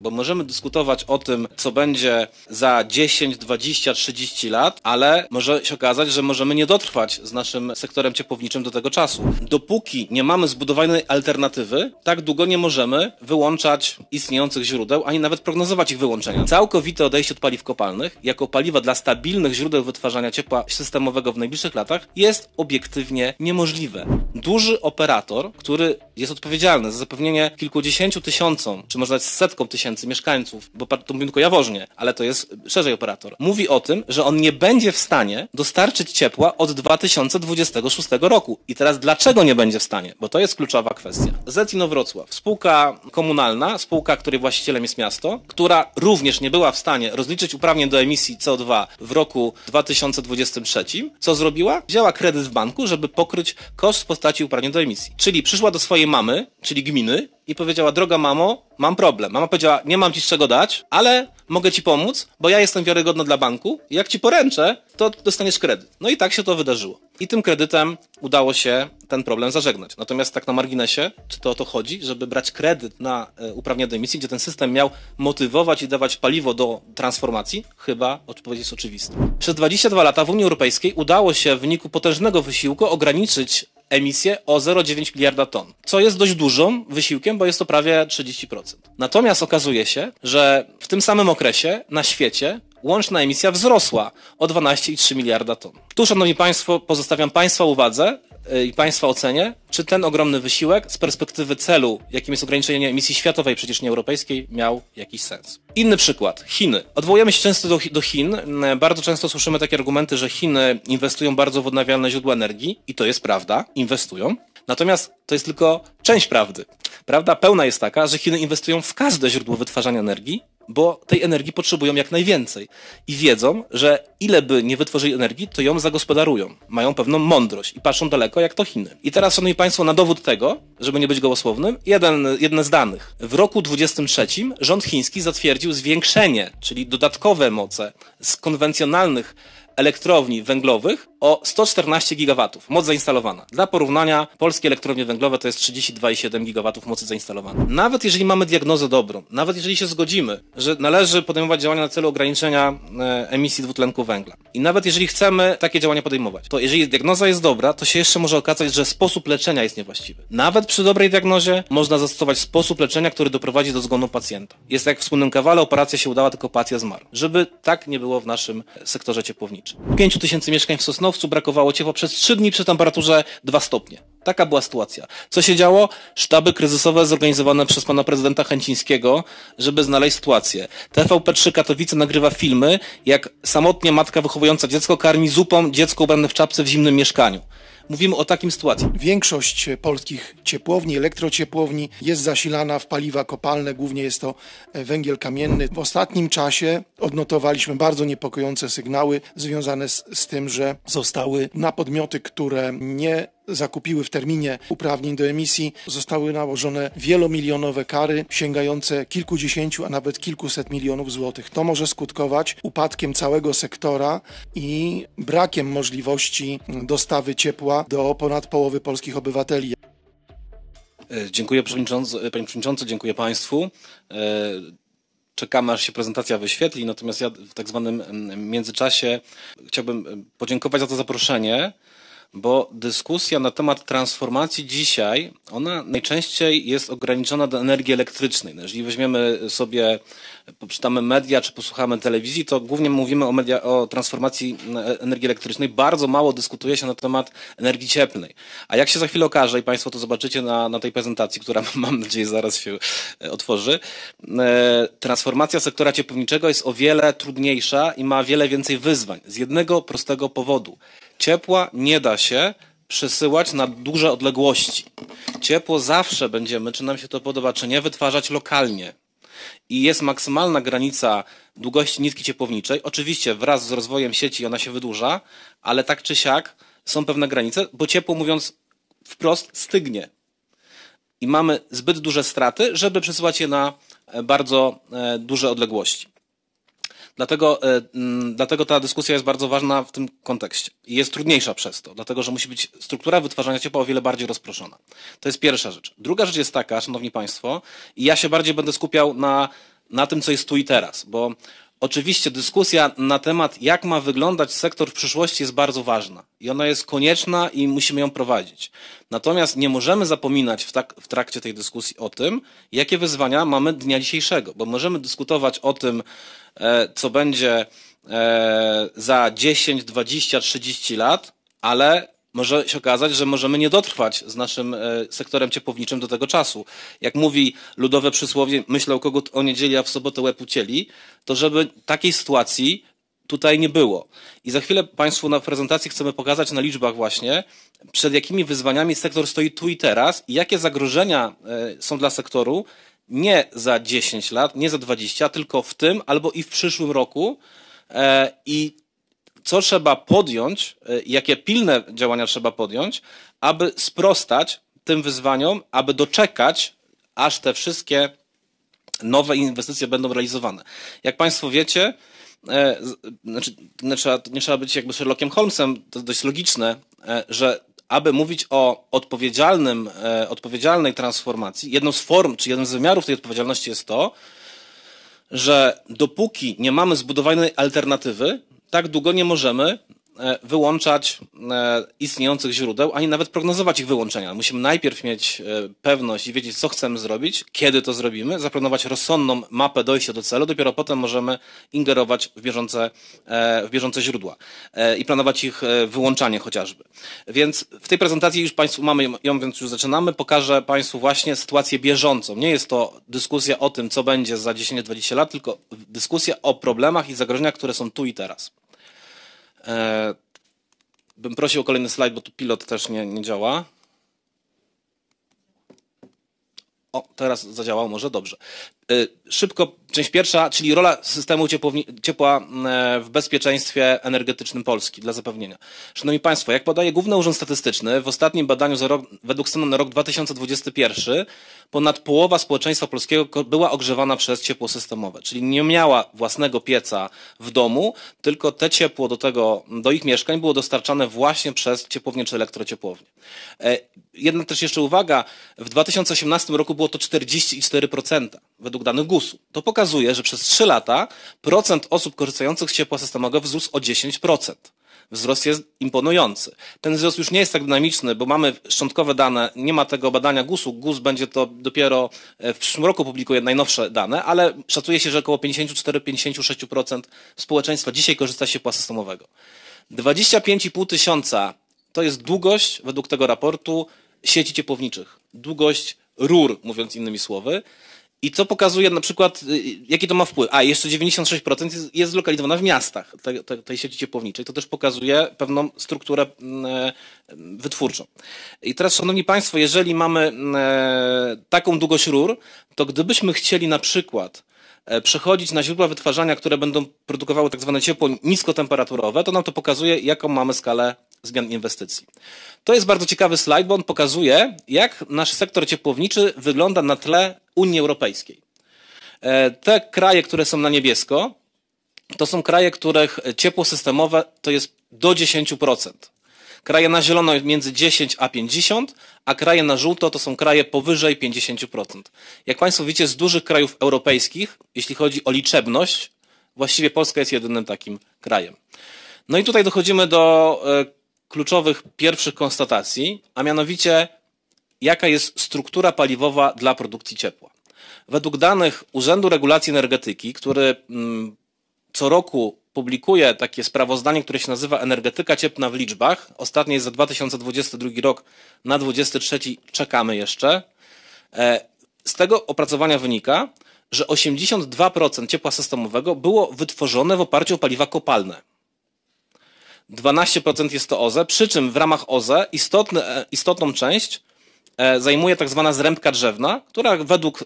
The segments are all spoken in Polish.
Bo możemy dyskutować o tym, co będzie za 10, 20, 30 lat, ale może się okazać, że możemy nie dotrwać z naszym sektorem ciepłowniczym do tego czasu. Dopóki nie mamy zbudowanej alternatywy, tak długo nie możemy wyłączać istniejących źródeł, ani nawet prognozować ich wyłączenia. Całkowite odejście od paliw kopalnych jako paliwa dla stabilnych źródeł wytwarzania ciepła systemowego w najbliższych latach jest obiektywnie niemożliwe. Duży operator, który jest odpowiedzialny za zapewnienie kilkudziesięciu tysiącom, czy może nawet setkom tysięcy tysięcy mieszkańców, bo to mówimy tylko Jaworznie, ale to jest szerzej operator, mówi o tym, że on nie będzie w stanie dostarczyć ciepła od 2026 roku. I teraz dlaczego nie będzie w stanie? Bo to jest kluczowa kwestia. Zetino Wrocław, spółka komunalna, spółka, której właścicielem jest miasto, która również nie była w stanie rozliczyć uprawnień do emisji CO2 w roku 2023, co zrobiła? Wzięła kredyt w banku, żeby pokryć koszt w postaci uprawnień do emisji. Czyli przyszła do swojej mamy, czyli gminy, i powiedziała, droga mamo, mam problem. Mama powiedziała, nie mam ci z czego dać, ale mogę ci pomóc, bo ja jestem wiarygodna dla banku jak ci poręczę, to dostaniesz kredyt. No i tak się to wydarzyło. I tym kredytem udało się ten problem zażegnać. Natomiast tak na marginesie, czy to o to chodzi, żeby brać kredyt na e, uprawnienia do emisji, gdzie ten system miał motywować i dawać paliwo do transformacji? Chyba odpowiedź jest oczywista. Przez 22 lata w Unii Europejskiej udało się w wyniku potężnego wysiłku ograniczyć emisję o 0,9 miliarda ton, co jest dość dużym wysiłkiem, bo jest to prawie 30%. Natomiast okazuje się, że w tym samym okresie na świecie łączna emisja wzrosła o 12,3 miliarda ton. Tu, Szanowni Państwo, pozostawiam Państwa uwadze, Y, i Państwa ocenie, czy ten ogromny wysiłek z perspektywy celu, jakim jest ograniczenie emisji światowej, przecież nie europejskiej, miał jakiś sens. Inny przykład. Chiny. Odwołujemy się często do, do Chin. E, bardzo często słyszymy takie argumenty, że Chiny inwestują bardzo w odnawialne źródła energii i to jest prawda, inwestują. Natomiast to jest tylko część prawdy. Prawda pełna jest taka, że Chiny inwestują w każde źródło wytwarzania energii, bo tej energii potrzebują jak najwięcej. I wiedzą, że ile by nie wytworzyli energii, to ją zagospodarują. Mają pewną mądrość i patrzą daleko jak to Chiny. I teraz, szanowni państwo, na dowód tego, żeby nie być gołosłownym, jeden, jedne z danych. W roku 23 rząd chiński zatwierdził zwiększenie, czyli dodatkowe moce z konwencjonalnych elektrowni węglowych o 114 gigawatów moc zainstalowana. Dla porównania polskie elektrownie węglowe to jest 32,7 gigawatów mocy zainstalowanej. Nawet jeżeli mamy diagnozę dobrą, nawet jeżeli się zgodzimy, że należy podejmować działania na celu ograniczenia e, emisji dwutlenku węgla i nawet jeżeli chcemy takie działania podejmować, to jeżeli diagnoza jest dobra, to się jeszcze może okazać, że sposób leczenia jest niewłaściwy. Nawet przy dobrej diagnozie można zastosować sposób leczenia, który doprowadzi do zgonu pacjenta. Jest tak jak w wspólnym kawale, operacja się udała, tylko pacjent zmarł. Żeby tak nie było w naszym sektorze ciepłowniczym. 5 tysięcy mieszkań w Sosnowcu brakowało ciepła przez 3 dni przy temperaturze 2 stopnie. Taka była sytuacja. Co się działo? Sztaby kryzysowe zorganizowane przez pana prezydenta Chęcińskiego, żeby znaleźć sytuację. TVP3 Katowice nagrywa filmy, jak samotnie matka wychowująca dziecko karmi zupą dziecko ubrane w czapce w zimnym mieszkaniu. Mówimy o takim sytuacji. Większość polskich ciepłowni, elektrociepłowni jest zasilana w paliwa kopalne, głównie jest to węgiel kamienny. W ostatnim czasie odnotowaliśmy bardzo niepokojące sygnały związane z, z tym, że zostały na podmioty, które nie zakupiły w terminie uprawnień do emisji, zostały nałożone wielomilionowe kary sięgające kilkudziesięciu, a nawet kilkuset milionów złotych. To może skutkować upadkiem całego sektora i brakiem możliwości dostawy ciepła do ponad połowy polskich obywateli. E, dziękuję przewodniczący, e, panie przewodniczący, dziękuję państwu. E, czekamy, aż się prezentacja wyświetli, natomiast ja w tak zwanym mm, międzyczasie chciałbym podziękować za to zaproszenie bo dyskusja na temat transformacji dzisiaj, ona najczęściej jest ograniczona do energii elektrycznej. No, jeżeli weźmiemy sobie, poczytamy media czy posłuchamy telewizji, to głównie mówimy o, media, o transformacji e, energii elektrycznej. Bardzo mało dyskutuje się na temat energii cieplnej. A jak się za chwilę okaże i Państwo to zobaczycie na, na tej prezentacji, która mam nadzieję zaraz się e, otworzy, e, transformacja sektora ciepłowniczego jest o wiele trudniejsza i ma wiele więcej wyzwań. Z jednego prostego powodu Ciepła nie da się przesyłać na duże odległości. Ciepło zawsze będziemy, czy nam się to podoba, czy nie, wytwarzać lokalnie. I jest maksymalna granica długości nitki ciepłowniczej. Oczywiście wraz z rozwojem sieci ona się wydłuża, ale tak czy siak są pewne granice, bo ciepło mówiąc wprost stygnie. I mamy zbyt duże straty, żeby przesyłać je na e, bardzo e, duże odległości. Dlatego, e, mm, dlatego ta dyskusja jest bardzo ważna w tym kontekście. I jest trudniejsza przez to, dlatego że musi być struktura wytwarzania ciepła o wiele bardziej rozproszona. To jest pierwsza rzecz. Druga rzecz jest taka, szanowni państwo, i ja się bardziej będę skupiał na, na tym, co jest tu i teraz, bo Oczywiście dyskusja na temat, jak ma wyglądać sektor w przyszłości, jest bardzo ważna i ona jest konieczna i musimy ją prowadzić. Natomiast nie możemy zapominać w, tak, w trakcie tej dyskusji o tym, jakie wyzwania mamy dnia dzisiejszego, bo możemy dyskutować o tym, e, co będzie e, za 10, 20, 30 lat, ale może się okazać, że możemy nie dotrwać z naszym e, sektorem ciepłowniczym do tego czasu. Jak mówi ludowe przysłowie, myślał kogo o niedzieli, a w sobotę łeb ucieli, to żeby takiej sytuacji tutaj nie było. I za chwilę Państwu na prezentacji chcemy pokazać na liczbach właśnie, przed jakimi wyzwaniami sektor stoi tu i teraz i jakie zagrożenia e, są dla sektoru nie za 10 lat, nie za 20, tylko w tym albo i w przyszłym roku. E, I co trzeba podjąć, e, jakie pilne działania trzeba podjąć, aby sprostać tym wyzwaniom, aby doczekać, aż te wszystkie nowe inwestycje będą realizowane. Jak Państwo wiecie, e, znaczy, nie, trzeba, nie trzeba być jakby Sherlockiem Holmesem, to jest dość logiczne, e, że aby mówić o odpowiedzialnym, odpowiedzialnej transformacji, jedną z form, czy jeden z wymiarów tej odpowiedzialności jest to, że dopóki nie mamy zbudowanej alternatywy, tak długo nie możemy, E, wyłączać e, istniejących źródeł, ani nawet prognozować ich wyłączenia. Musimy najpierw mieć e, pewność i wiedzieć, co chcemy zrobić, kiedy to zrobimy, zaplanować rozsądną mapę dojścia do celu, dopiero potem możemy ingerować w bieżące, w bieżące źródła i planować ich wyłączanie chociażby. Więc w tej prezentacji już Państwu mamy ją, więc już zaczynamy. Pokażę Państwu właśnie sytuację bieżącą. Nie jest to dyskusja o tym, co będzie za 10-20 lat, tylko dyskusja o problemach i zagrożeniach, które są tu i teraz. E, bym prosił o kolejny slajd, bo tu pilot też nie, nie działa. O, teraz zadziałał, może dobrze. Y, szybko, część pierwsza, czyli rola systemu ciepła w bezpieczeństwie energetycznym Polski dla zapewnienia. Szanowni Państwo, jak podaje Główny Urząd Statystyczny, w ostatnim badaniu rok, według stanu na rok 2021 ponad połowa społeczeństwa polskiego była ogrzewana przez ciepło systemowe, czyli nie miała własnego pieca w domu, tylko te ciepło do, tego, do ich mieszkań było dostarczane właśnie przez ciepłownię czy elektrociepłownię. E, jedna też jeszcze uwaga, w 2018 roku było to 44%. Według według danych GUS-u. To pokazuje, że przez 3 lata procent osób korzystających z ciepła systemowego wzrósł o 10%. Wzrost jest imponujący. Ten wzrost już nie jest tak dynamiczny, bo mamy szczątkowe dane, nie ma tego badania GUS-u. GUS będzie to dopiero e, w przyszłym roku publikuje najnowsze dane, ale szacuje się, że około 54-56% społeczeństwa dzisiaj korzysta z ciepła systemowego. 25,5 tysiąca to jest długość według tego raportu sieci ciepłowniczych. Długość rur, mówiąc innymi słowy, i co pokazuje na przykład, y, y, jaki to ma wpływ? A, jeszcze 96% jest, zlokalizowane w miastach tej sieci ciepłowniczej. To też pokazuje pewną strukturę mm, e, wytwórczą. I teraz, Szanowni Państwo, jeżeli mamy mm, e, taką długość rur, to gdybyśmy chcieli na przykład e, przechodzić na źródła wytwarzania, które będą produkowały tak zwane ciepło niskotemperaturowe, to nam to pokazuje, jaką mamy skalę zmian inwestycji. To jest bardzo ciekawy slajd, bo on pokazuje, jak nasz sektor ciepłowniczy wygląda na tle Unii Europejskiej. E, te kraje, które są na niebiesko, to są kraje, których ciepło systemowe to jest do 10%. Kraje na zielono między 10 a 50, a kraje na żółto to są kraje powyżej 50%. Jak Państwo widzicie, z dużych krajów europejskich, jeśli chodzi o liczebność, właściwie Polska jest jedynym takim krajem. No i tutaj dochodzimy do e, kluczowych pierwszych konstatacji, a mianowicie jaka jest struktura paliwowa dla produkcji ciepła. Według danych Urzędu Regulacji Energetyki, który mm, co roku publikuje takie sprawozdanie, które się nazywa Energetyka ciepna w liczbach, ostatnie jest za 2022 rok, na 23 czekamy jeszcze. E, z tego opracowania wynika, że 82% ciepła systemowego było wytworzone w oparciu o paliwa kopalne. 12% jest to OZE, przy czym w ramach OZE istotny, e, istotną część e, zajmuje tak zwana zrębka drzewna, która według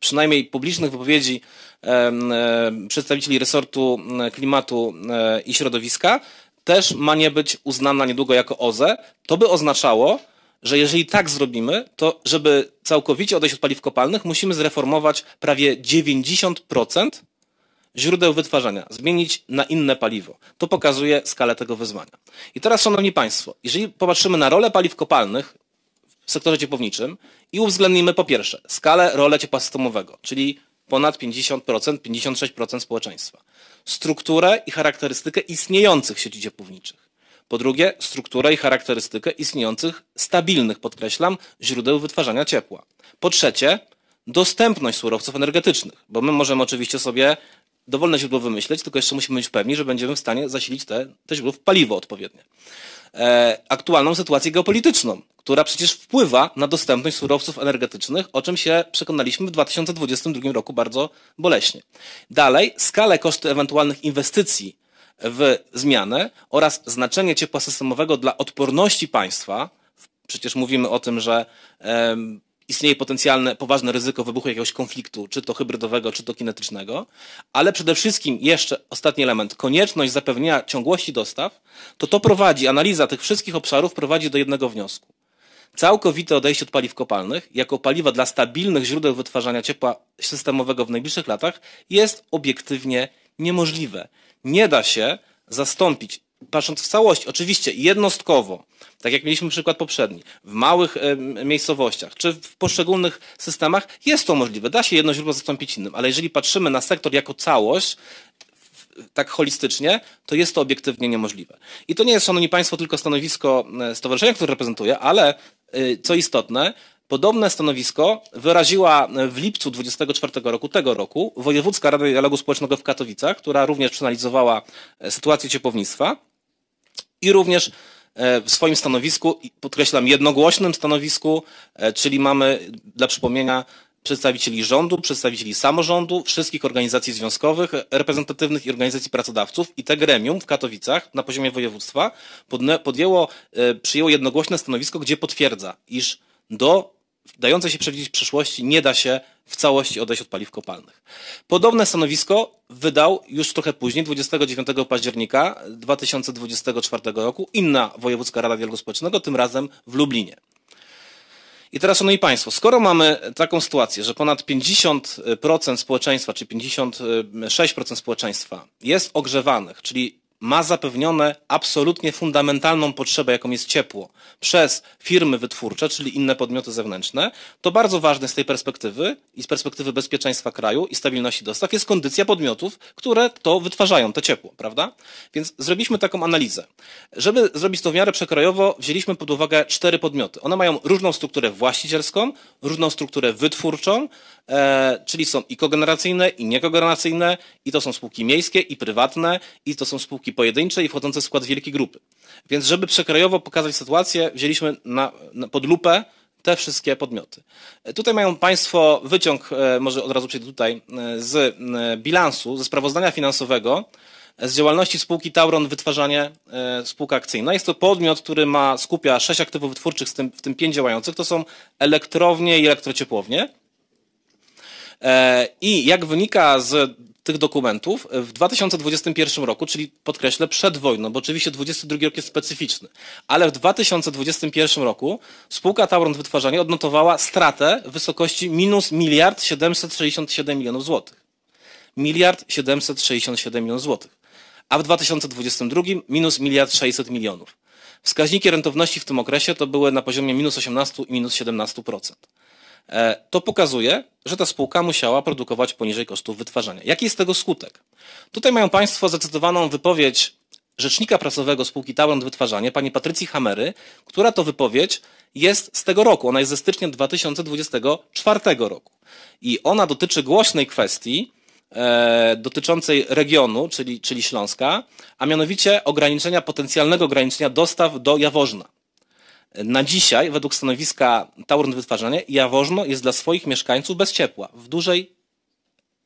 przynajmniej publicznych wypowiedzi e, przedstawicieli resortu klimatu i środowiska też ma nie być uznana niedługo jako OZE. To by oznaczało, że jeżeli tak zrobimy, to żeby całkowicie odejść od paliw kopalnych, musimy zreformować prawie 90% źródeł wytwarzania, zmienić na inne paliwo. To pokazuje skalę tego wyzwania. I teraz, Szanowni Państwo, jeżeli popatrzymy na rolę paliw kopalnych w sektorze ciepłowniczym i uwzględnimy po pierwsze skalę rolę ciepła systemowego, czyli ponad 50%, 56% społeczeństwa, strukturę i charakterystykę istniejących sieci ciepłowniczych. Po drugie, strukturę i charakterystykę istniejących, stabilnych, podkreślam, źródeł wytwarzania ciepła. Po trzecie, dostępność surowców energetycznych, bo my możemy oczywiście sobie dowolne źródło wymyśleć, tylko jeszcze musimy być pewni, że będziemy w stanie zasilić te, te źródło w paliwo odpowiednie. E, aktualną sytuację geopolityczną, która przecież wpływa na dostępność surowców energetycznych, o czym się przekonaliśmy w 2022 roku bardzo boleśnie. Dalej, skalę kosztów ewentualnych inwestycji w zmianę oraz znaczenie ciepła systemowego dla odporności państwa. Przecież mówimy o tym, że istnieje potencjalne, poważne ryzyko wybuchu jakiegoś konfliktu, czy to hybrydowego, czy to kinetycznego, ale przede wszystkim jeszcze ostatni element, konieczność zapewnienia ciągłości dostaw, to to prowadzi, analiza tych wszystkich obszarów prowadzi do jednego wniosku. Całkowite odejście od paliw kopalnych jako paliwa dla stabilnych źródeł wytwarzania ciepła systemowego w najbliższych latach jest obiektywnie niemożliwe. Nie da się zastąpić patrząc w całość, oczywiście jednostkowo, tak jak mieliśmy przykład poprzedni, w małych miejscowościach czy w poszczególnych systemach jest to możliwe. Da się jedno źródło zastąpić innym, ale jeżeli patrzymy na sektor jako całość, tak holistycznie, to jest to obiektywnie niemożliwe. I to nie jest, szanowni państwo, tylko stanowisko e, stowarzyszenia, które reprezentuję, ale e, co istotne, Podobne stanowisko wyraziła e, w lipcu 24 roku tego roku Wojewódzka Rada Dialogu Społecznego w Katowicach, która również przeanalizowała sytuację ciepłownictwa i również e, w swoim stanowisku, podkreślam jednogłośnym stanowisku, e, czyli mamy dla przypomnienia przedstawicieli rządu, przedstawicieli samorządu, wszystkich organizacji związkowych, reprezentatywnych i organizacji pracodawców i te gremium w Katowicach na poziomie województwa podjęło, e, przyjęło jednogłośne stanowisko, gdzie potwierdza, iż do dające się przewidzieć przyszłości nie da się w całości odejść od paliw kopalnych. Podobne stanowisko wydał już trochę później, 29 października 2024 roku, inna Wojewódzka Rada Dialogu Społecznego, tym razem w Lublinie. I teraz, szanowni państwo, skoro mamy taką sytuację, że ponad 50% społeczeństwa, czy 56% społeczeństwa jest ogrzewanych, czyli ma zapewnione absolutnie fundamentalną potrzebę, jaką jest ciepło, przez firmy wytwórcze, czyli inne podmioty zewnętrzne, to bardzo ważne z tej perspektywy i z perspektywy bezpieczeństwa kraju i stabilności dostaw jest kondycja podmiotów, które to wytwarzają, to ciepło, prawda? Więc zrobiliśmy taką analizę. Żeby zrobić to w miarę przekrojowo, wzięliśmy pod uwagę cztery podmioty. One mają różną strukturę właścicielską, różną strukturę wytwórczą, e, czyli są i kogeneracyjne, i niekogeneracyjne, i to są spółki miejskie, i prywatne, i to są spółki pojedyncze i wchodzące w skład wielkiej grupy. Więc żeby przekrojowo pokazać sytuację, wzięliśmy na, na, pod lupę te wszystkie podmioty. E, tutaj mają Państwo wyciąg, e, może od razu przejdę tutaj, e, z bilansu, ze sprawozdania finansowego z działalności spółki Tauron Wytwarzanie Spółka Akcyjna. Jest to podmiot, który ma, skupia sześć aktywów wytwórczych, w tym, w tym pięć działających. To są elektrownie i elektrociepłownie. I jak wynika z tych dokumentów w 2021 roku, czyli podkreślę przed wojną, bo oczywiście 22 rok jest specyficzny, ale w 2021 roku spółka Tauron Wytwarzanie odnotowała stratę w wysokości minus miliard 767 milionów złotych. Miliard 767 milionów złotych. A w 2022 minus miliard 600 milionów. Wskaźniki rentowności w tym okresie to były na poziomie minus 18 i minus 17%. E, to pokazuje, że ta spółka musiała produkować poniżej kosztów wytwarzania. Jaki jest tego skutek? Tutaj mają Państwo zacytowaną wypowiedź rzecznika prasowego spółki Talent Wytwarzanie, pani Patrycji Hamery, która to wypowiedź jest z tego roku. Ona jest ze stycznia 2024 roku. I ona dotyczy głośnej kwestii e, dotyczącej regionu, czyli, czyli Śląska, a mianowicie ograniczenia, potencjalnego ograniczenia dostaw do Jaworzna. Na dzisiaj, według stanowiska Tauron Wytwarzanie, Jaworzno jest dla swoich mieszkańców bez ciepła, w dużej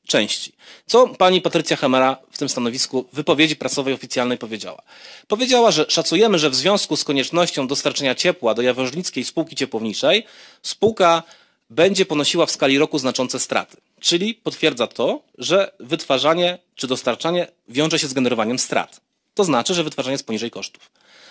części. Co pani Patrycja Hamera w tym stanowisku w wypowiedzi prasowej oficjalnej powiedziała? Powiedziała, że szacujemy, że w związku z koniecznością dostarczenia ciepła do jaworznickiej spółki ciepłowniczej, spółka będzie ponosiła w skali roku znaczące straty. Czyli potwierdza to, że wytwarzanie czy dostarczanie wiąże się z generowaniem strat. To znaczy, że wytwarzanie jest poniżej kosztów.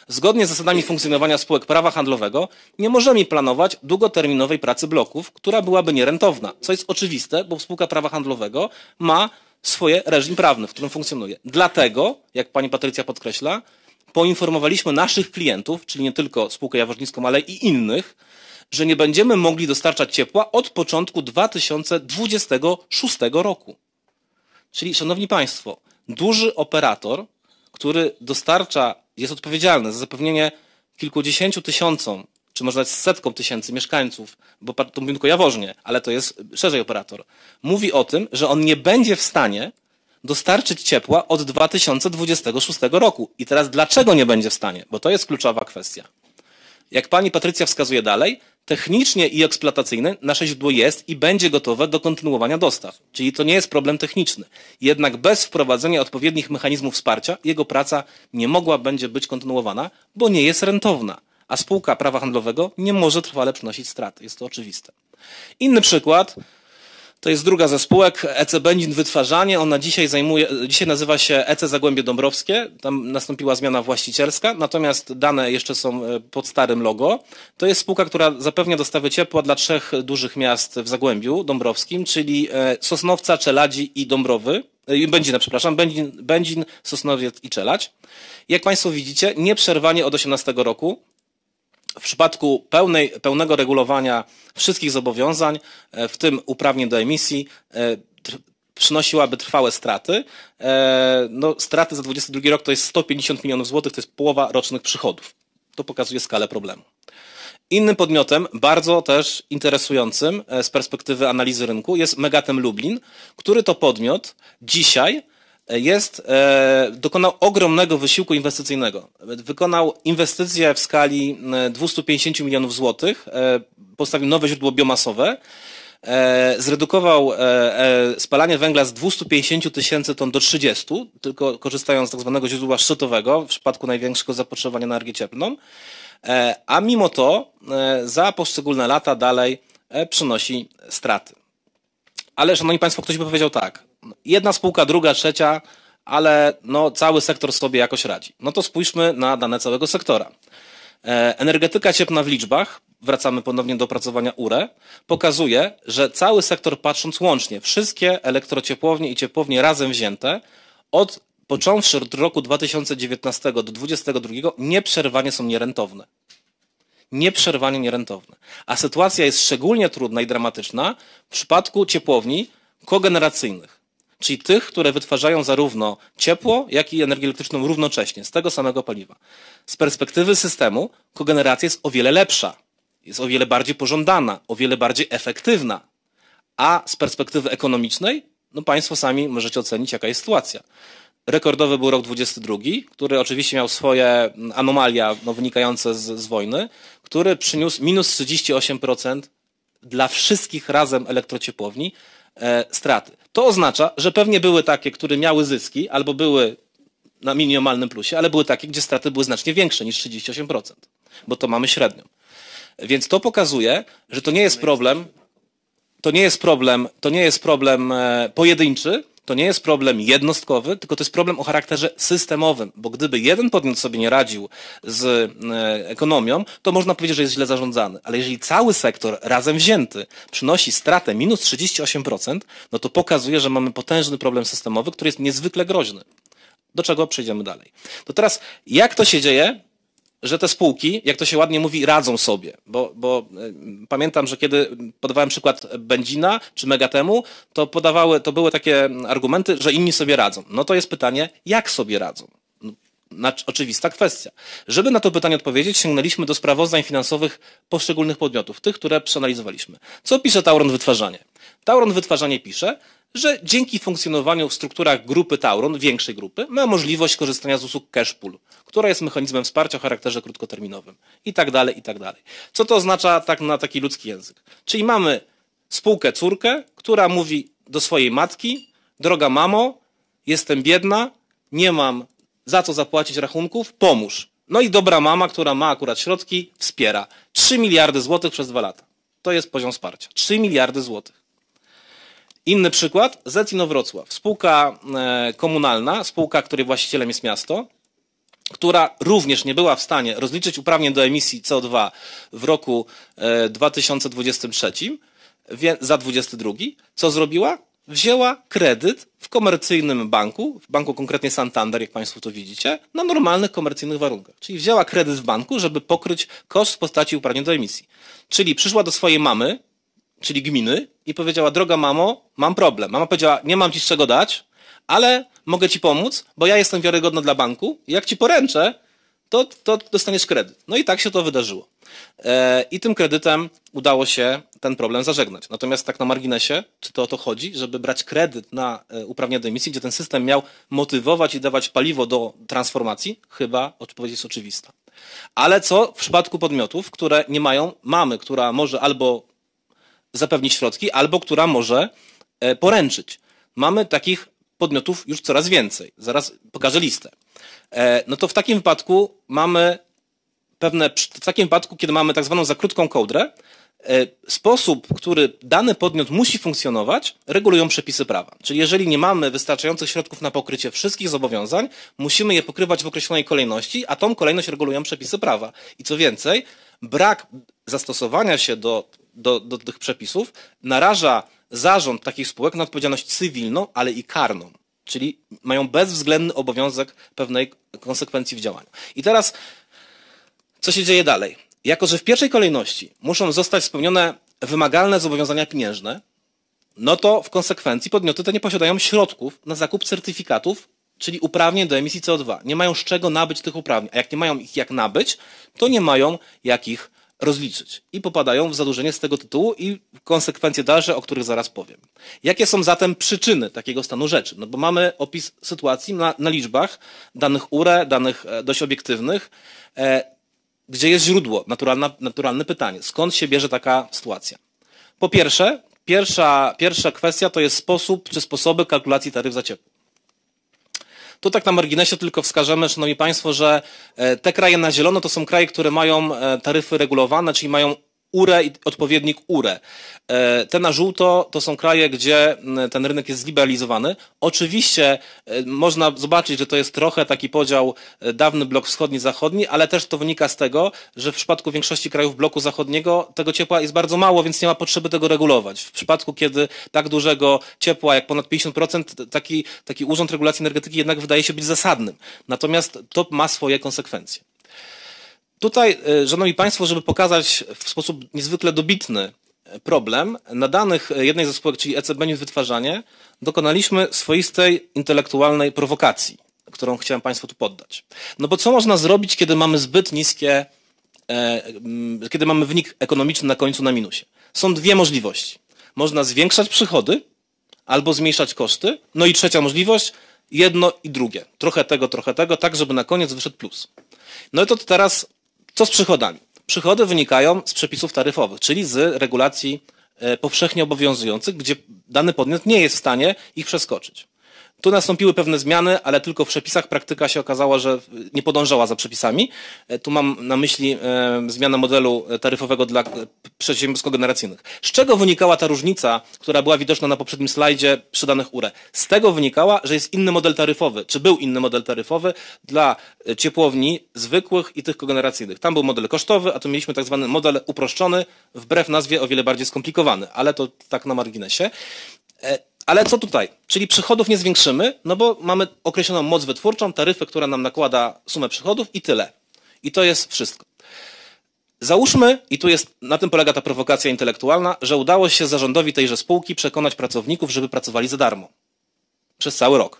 Zgodnie z zasadami funkcjonowania spółek prawa handlowego nie możemy planować długoterminowej pracy bloków, która byłaby nierentowna, co jest oczywiste, bo spółka prawa handlowego ma swoje reżim prawny, w którym funkcjonuje. Dlatego, jak pani Patrycja podkreśla, poinformowaliśmy naszych klientów, czyli nie tylko spółkę jaworznicką, ale i innych, że nie będziemy mogli dostarczać ciepła od początku 2026 roku. Czyli, szanowni państwo, duży operator, który dostarcza jest odpowiedzialny za zapewnienie kilkudziesięciu tysiącom, czy może nawet setkom tysięcy mieszkańców, bo to mówimy tylko jawożnie, ale to jest szerzej operator, mówi o tym, że on nie będzie w stanie dostarczyć ciepła od 2026 roku. I teraz dlaczego nie będzie w stanie? Bo to jest kluczowa kwestia. Jak pani Patrycja wskazuje dalej, technicznie i eksploatacyjnie nasze źródło jest i będzie gotowe do kontynuowania dostaw. Czyli to nie jest problem techniczny. Jednak bez wprowadzenia odpowiednich mechanizmów wsparcia jego praca nie mogła będzie być kontynuowana, bo nie jest rentowna, a spółka prawa handlowego nie może trwale przynosić straty. Jest to oczywiste. Inny przykład to jest druga ze spółek, EC Będzin Wytwarzanie. Ona dzisiaj zajmuje, dzisiaj nazywa się EC Zagłębie Dąbrowskie. Tam nastąpiła zmiana właścicielska, natomiast dane jeszcze są e, pod starym logo. To jest spółka, która zapewnia dostawy ciepła dla trzech dużych miast w Zagłębiu Dąbrowskim, czyli e, Sosnowca, Czeladzi i Dąbrowy. E, Będzina, przepraszam, Będzin, Będzin, Sosnowiec i Czelać. Jak Państwo widzicie, nieprzerwanie od 18 roku w przypadku pełnej, pełnego regulowania wszystkich zobowiązań, e, w tym uprawnień do emisji, e, przynosiłaby trwałe straty. E, no, straty za 22 rok to jest 150 milionów złotych, to jest połowa rocznych przychodów. To pokazuje skalę problemu. Innym podmiotem, bardzo też interesującym z perspektywy analizy rynku, jest Megatem Lublin, który to podmiot dzisiaj jest, e, dokonał ogromnego wysiłku inwestycyjnego. Wykonał inwestycje w skali 250 e, milionów złotych, e, postawił nowe źródło biomasowe, zredukował spalanie węgla z 250 tysięcy ton do 30, tylko korzystając z tak zwanego źródła szczytowego w przypadku największego zapotrzebowania na energię cieplną, a mimo to za poszczególne lata dalej przynosi straty. Ale, szanowni państwo, ktoś by powiedział tak, jedna spółka, druga, trzecia, ale no, cały sektor sobie jakoś radzi. No to spójrzmy na dane całego sektora. E, energetyka cieplna w liczbach, wracamy ponownie do opracowania URE, pokazuje, że cały sektor patrząc łącznie, wszystkie elektrociepłownie i ciepłownie razem wzięte, od począwszy od roku 2019 do 2022 nieprzerwanie są nierentowne. Nieprzerwanie nierentowne. A sytuacja jest szczególnie trudna i dramatyczna w przypadku ciepłowni kogeneracyjnych czyli tych, które wytwarzają zarówno ciepło, jak i energię elektryczną równocześnie z tego samego paliwa. Z perspektywy systemu kogeneracja jest o wiele lepsza, jest o wiele bardziej pożądana, o wiele bardziej efektywna. A z perspektywy ekonomicznej, no Państwo sami możecie ocenić, jaka jest sytuacja. Rekordowy był rok 22, który oczywiście miał swoje mm, anomalia no, wynikające z, z wojny, który przyniósł minus 38% dla wszystkich razem elektrociepłowni, E, straty. To oznacza, że pewnie były takie, które miały zyski albo były na minimalnym plusie, ale były takie, gdzie straty były znacznie większe niż 38%, bo to mamy średnią. Więc to pokazuje, że to nie jest problem, to nie jest problem, to nie jest problem e, pojedynczy, to nie jest problem jednostkowy, tylko to jest problem o charakterze systemowym, bo gdyby jeden podmiot sobie nie radził z e, ekonomią, to można powiedzieć, że jest źle zarządzany. Ale jeżeli cały sektor razem wzięty przynosi stratę minus 38%, no to pokazuje, że mamy potężny problem systemowy, który jest niezwykle groźny. Do czego przejdziemy dalej. To teraz, jak to się dzieje, że te spółki, jak to się ładnie mówi, radzą sobie. Bo, bo y, pamiętam, że kiedy podawałem przykład Będzina czy Megatemu, to podawały, to były takie argumenty, że inni sobie radzą. No to jest pytanie, jak sobie radzą? No, oczywista kwestia. Żeby na to pytanie odpowiedzieć, sięgnęliśmy do sprawozdań finansowych poszczególnych podmiotów, tych, które przeanalizowaliśmy. Co pisze Tauron Wytwarzanie? Tauron Wytwarzanie pisze, że dzięki funkcjonowaniu w strukturach grupy Tauron, większej grupy, ma możliwość korzystania z usług cashpool, która jest mechanizmem wsparcia o charakterze krótkoterminowym i tak dalej, i tak dalej. Co to oznacza tak na taki ludzki język? Czyli mamy spółkę córkę, która mówi do swojej matki, droga mamo, jestem biedna, nie mam za co zapłacić rachunków, pomóż. No i dobra mama, która ma akurat środki, wspiera. 3 miliardy złotych przez dwa lata. To jest poziom wsparcia. 3 miliardy złotych. Inny przykład, Zetino Wrocław, spółka e, komunalna, spółka, której właścicielem jest miasto, która również nie była w stanie rozliczyć uprawnień do emisji CO2 w roku 2023, e, za 2022. co zrobiła? Wzięła kredyt w komercyjnym banku, w banku konkretnie Santander, jak Państwo to widzicie, na normalnych komercyjnych warunkach. Czyli wzięła kredyt w banku, żeby pokryć koszt w postaci uprawnień do emisji. Czyli przyszła do swojej mamy, czyli gminy, i powiedziała, droga mamo, mam problem. Mama powiedziała, nie mam ci z czego dać, ale mogę ci pomóc, bo ja jestem wiarygodna dla banku jak ci poręczę, to, to dostaniesz kredyt. No i tak się to wydarzyło. E, I tym kredytem udało się ten problem zażegnać. Natomiast tak na marginesie, czy to o to chodzi, żeby brać kredyt na e, uprawnienia do emisji, gdzie ten system miał motywować i dawać paliwo do transformacji? Chyba odpowiedź jest oczywista. Ale co w przypadku podmiotów, które nie mają mamy, która może albo zapewnić środki, albo która może e, poręczyć. Mamy takich podmiotów już coraz więcej. Zaraz pokażę listę. E, no to w takim wypadku mamy pewne, w takim wypadku, kiedy mamy tak zwaną za krótką kołdrę, e, sposób, który dany podmiot musi funkcjonować, regulują przepisy prawa. Czyli jeżeli nie mamy wystarczających środków na pokrycie wszystkich zobowiązań, musimy je pokrywać w określonej kolejności, a tą kolejność regulują przepisy prawa. I co więcej, brak zastosowania się do do, do tych przepisów naraża zarząd takich spółek na odpowiedzialność cywilną, ale i karną. Czyli mają bezwzględny obowiązek pewnej konsekwencji w działaniu. I teraz, co się dzieje dalej? Jako, że w pierwszej kolejności muszą zostać spełnione wymagalne zobowiązania pieniężne, no to w konsekwencji podmioty te nie posiadają środków na zakup certyfikatów, czyli uprawnień do emisji CO2. Nie mają z czego nabyć tych uprawnień. A jak nie mają ich jak nabyć, to nie mają jak ich rozliczyć i popadają w zadłużenie z tego tytułu i konsekwencje dalsze, o których zaraz powiem. Jakie są zatem przyczyny takiego stanu rzeczy? No bo mamy opis sytuacji na, na liczbach, danych URE, danych e, dość obiektywnych. E, gdzie jest źródło? Naturalna, naturalne pytanie. Skąd się bierze taka sytuacja? Po pierwsze, pierwsza, pierwsza kwestia to jest sposób czy sposoby kalkulacji taryf za ciepło. Tu tak na marginesie tylko wskażemy, Szanowni Państwo, że e, te kraje na zielono to są kraje, które mają e, taryfy regulowane, czyli mają URE i odpowiednik URE. E, te na żółto to są kraje, gdzie ten rynek jest zliberalizowany. Oczywiście e, można zobaczyć, że to jest trochę taki podział e, dawny blok wschodni-zachodni, ale też to wynika z tego, że w przypadku większości krajów bloku zachodniego tego ciepła jest bardzo mało, więc nie ma potrzeby tego regulować. W przypadku, kiedy tak dużego ciepła jak ponad 50%, taki, taki Urząd Regulacji Energetyki jednak wydaje się być zasadnym. Natomiast to ma swoje konsekwencje. Tutaj, e, szanowni państwo, żeby pokazać w sposób niezwykle dobitny e, problem, na danych e, jednej ze spółek, czyli ECB News Wytwarzanie, dokonaliśmy swoistej intelektualnej prowokacji, którą chciałem państwu tu poddać. No bo co można zrobić, kiedy mamy zbyt niskie, kiedy mamy wynik ekonomiczny na końcu na minusie? Są dwie możliwości. Można zwiększać przychody albo zmniejszać koszty. No i trzecia możliwość, jedno i drugie. Trochę tego, trochę tego, tak żeby na koniec wyszedł plus. No i to teraz co z przychodami? Przychody wynikają z przepisów taryfowych, czyli z regulacji e, powszechnie obowiązujących, gdzie dany podmiot nie jest w stanie ich przeskoczyć. Tu nastąpiły pewne zmiany, ale tylko w przepisach praktyka się okazała, że nie podążała za przepisami. E, tu mam na myśli e, zmianę modelu taryfowego dla e, przedsiębiorstw kogeneracyjnych. Z czego wynikała ta różnica, która była widoczna na poprzednim slajdzie przy danych URE? Z tego wynikała, że jest inny model taryfowy, czy był inny model taryfowy dla ciepłowni zwykłych i tych kogeneracyjnych. Tam był model kosztowy, a tu mieliśmy tak zwany model uproszczony, wbrew nazwie o wiele bardziej skomplikowany, ale to tak na marginesie. Ale co tutaj? Czyli przychodów nie zwiększymy, no bo mamy określoną moc wytwórczą, taryfę, która nam nakłada sumę przychodów i tyle. I to jest wszystko. Załóżmy, i tu jest, na tym polega ta prowokacja intelektualna, że udało się zarządowi tejże spółki przekonać pracowników, żeby pracowali za darmo. Przez cały rok.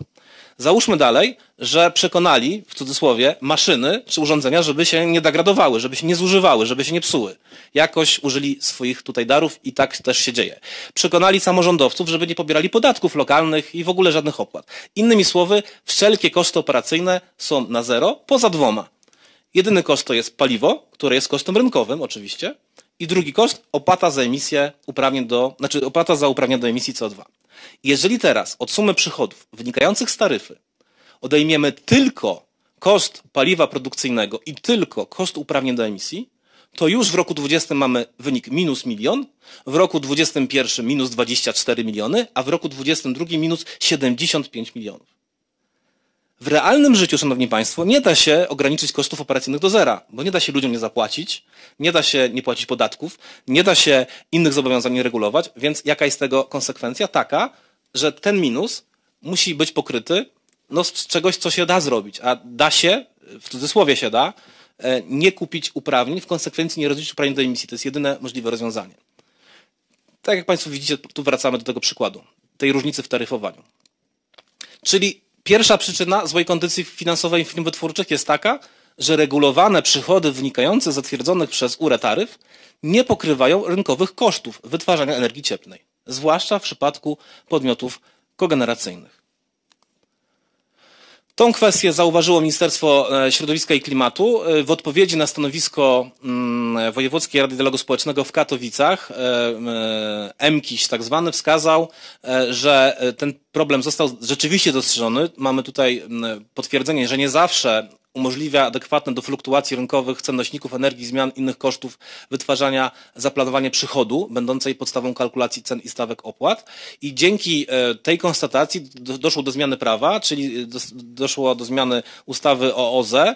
Załóżmy dalej, że przekonali, w cudzysłowie, maszyny czy urządzenia, żeby się nie degradowały, żeby się nie zużywały, żeby się nie psuły. Jakoś użyli swoich tutaj darów i tak też się dzieje. Przekonali samorządowców, żeby nie pobierali podatków lokalnych i w ogóle żadnych opłat. Innymi słowy, wszelkie koszty operacyjne są na zero, poza dwoma. Jedyny koszt to jest paliwo, które jest kosztem rynkowym oczywiście. I drugi koszt opłata za emisję uprawnień do, znaczy opłata za uprawnienia do emisji CO2. Jeżeli teraz od sumy przychodów wynikających z taryfy odejmiemy tylko koszt paliwa produkcyjnego i tylko koszt uprawnień do emisji, to już w roku 20 mamy wynik minus milion, w roku 21 minus 24 miliony, a w roku 22 minus 75 milionów. W realnym życiu, szanowni państwo, nie da się ograniczyć kosztów operacyjnych do zera, bo nie da się ludziom nie zapłacić, nie da się nie płacić podatków, nie da się innych zobowiązań nie regulować, więc jaka jest tego konsekwencja? Taka, że ten minus musi być pokryty no, z czegoś, co się da zrobić, a da się, w cudzysłowie się da, e, nie kupić uprawnień, w konsekwencji nie rozliczyć uprawnień do emisji. To jest jedyne możliwe rozwiązanie. Tak jak Państwo widzicie, tu wracamy do tego przykładu, tej różnicy w taryfowaniu. Czyli Pierwsza przyczyna złej kondycji finansowej firm wytwórczych jest taka, że regulowane przychody wynikające z zatwierdzonych przez URE taryf nie pokrywają rynkowych kosztów wytwarzania energii cieplnej, zwłaszcza w przypadku podmiotów kogeneracyjnych. Tą kwestię zauważyło Ministerstwo e, Środowiska i Klimatu e, w odpowiedzi na stanowisko mm, Wojewódzkiej Rady Dialogu Społecznego w Katowicach. E, MKiś tak zwany wskazał, że ten problem został rzeczywiście dostrzeżony. Mamy tutaj mm, potwierdzenie, że nie zawsze umożliwia adekwatne do fluktuacji rynkowych cen nośników energii, zmian innych kosztów wytwarzania, zaplanowanie przychodu, będącej podstawą kalkulacji cen i stawek opłat. I dzięki e, tej konstatacji doszło do zmiany prawa, czyli e, doszło do zmiany ustawy o OZE,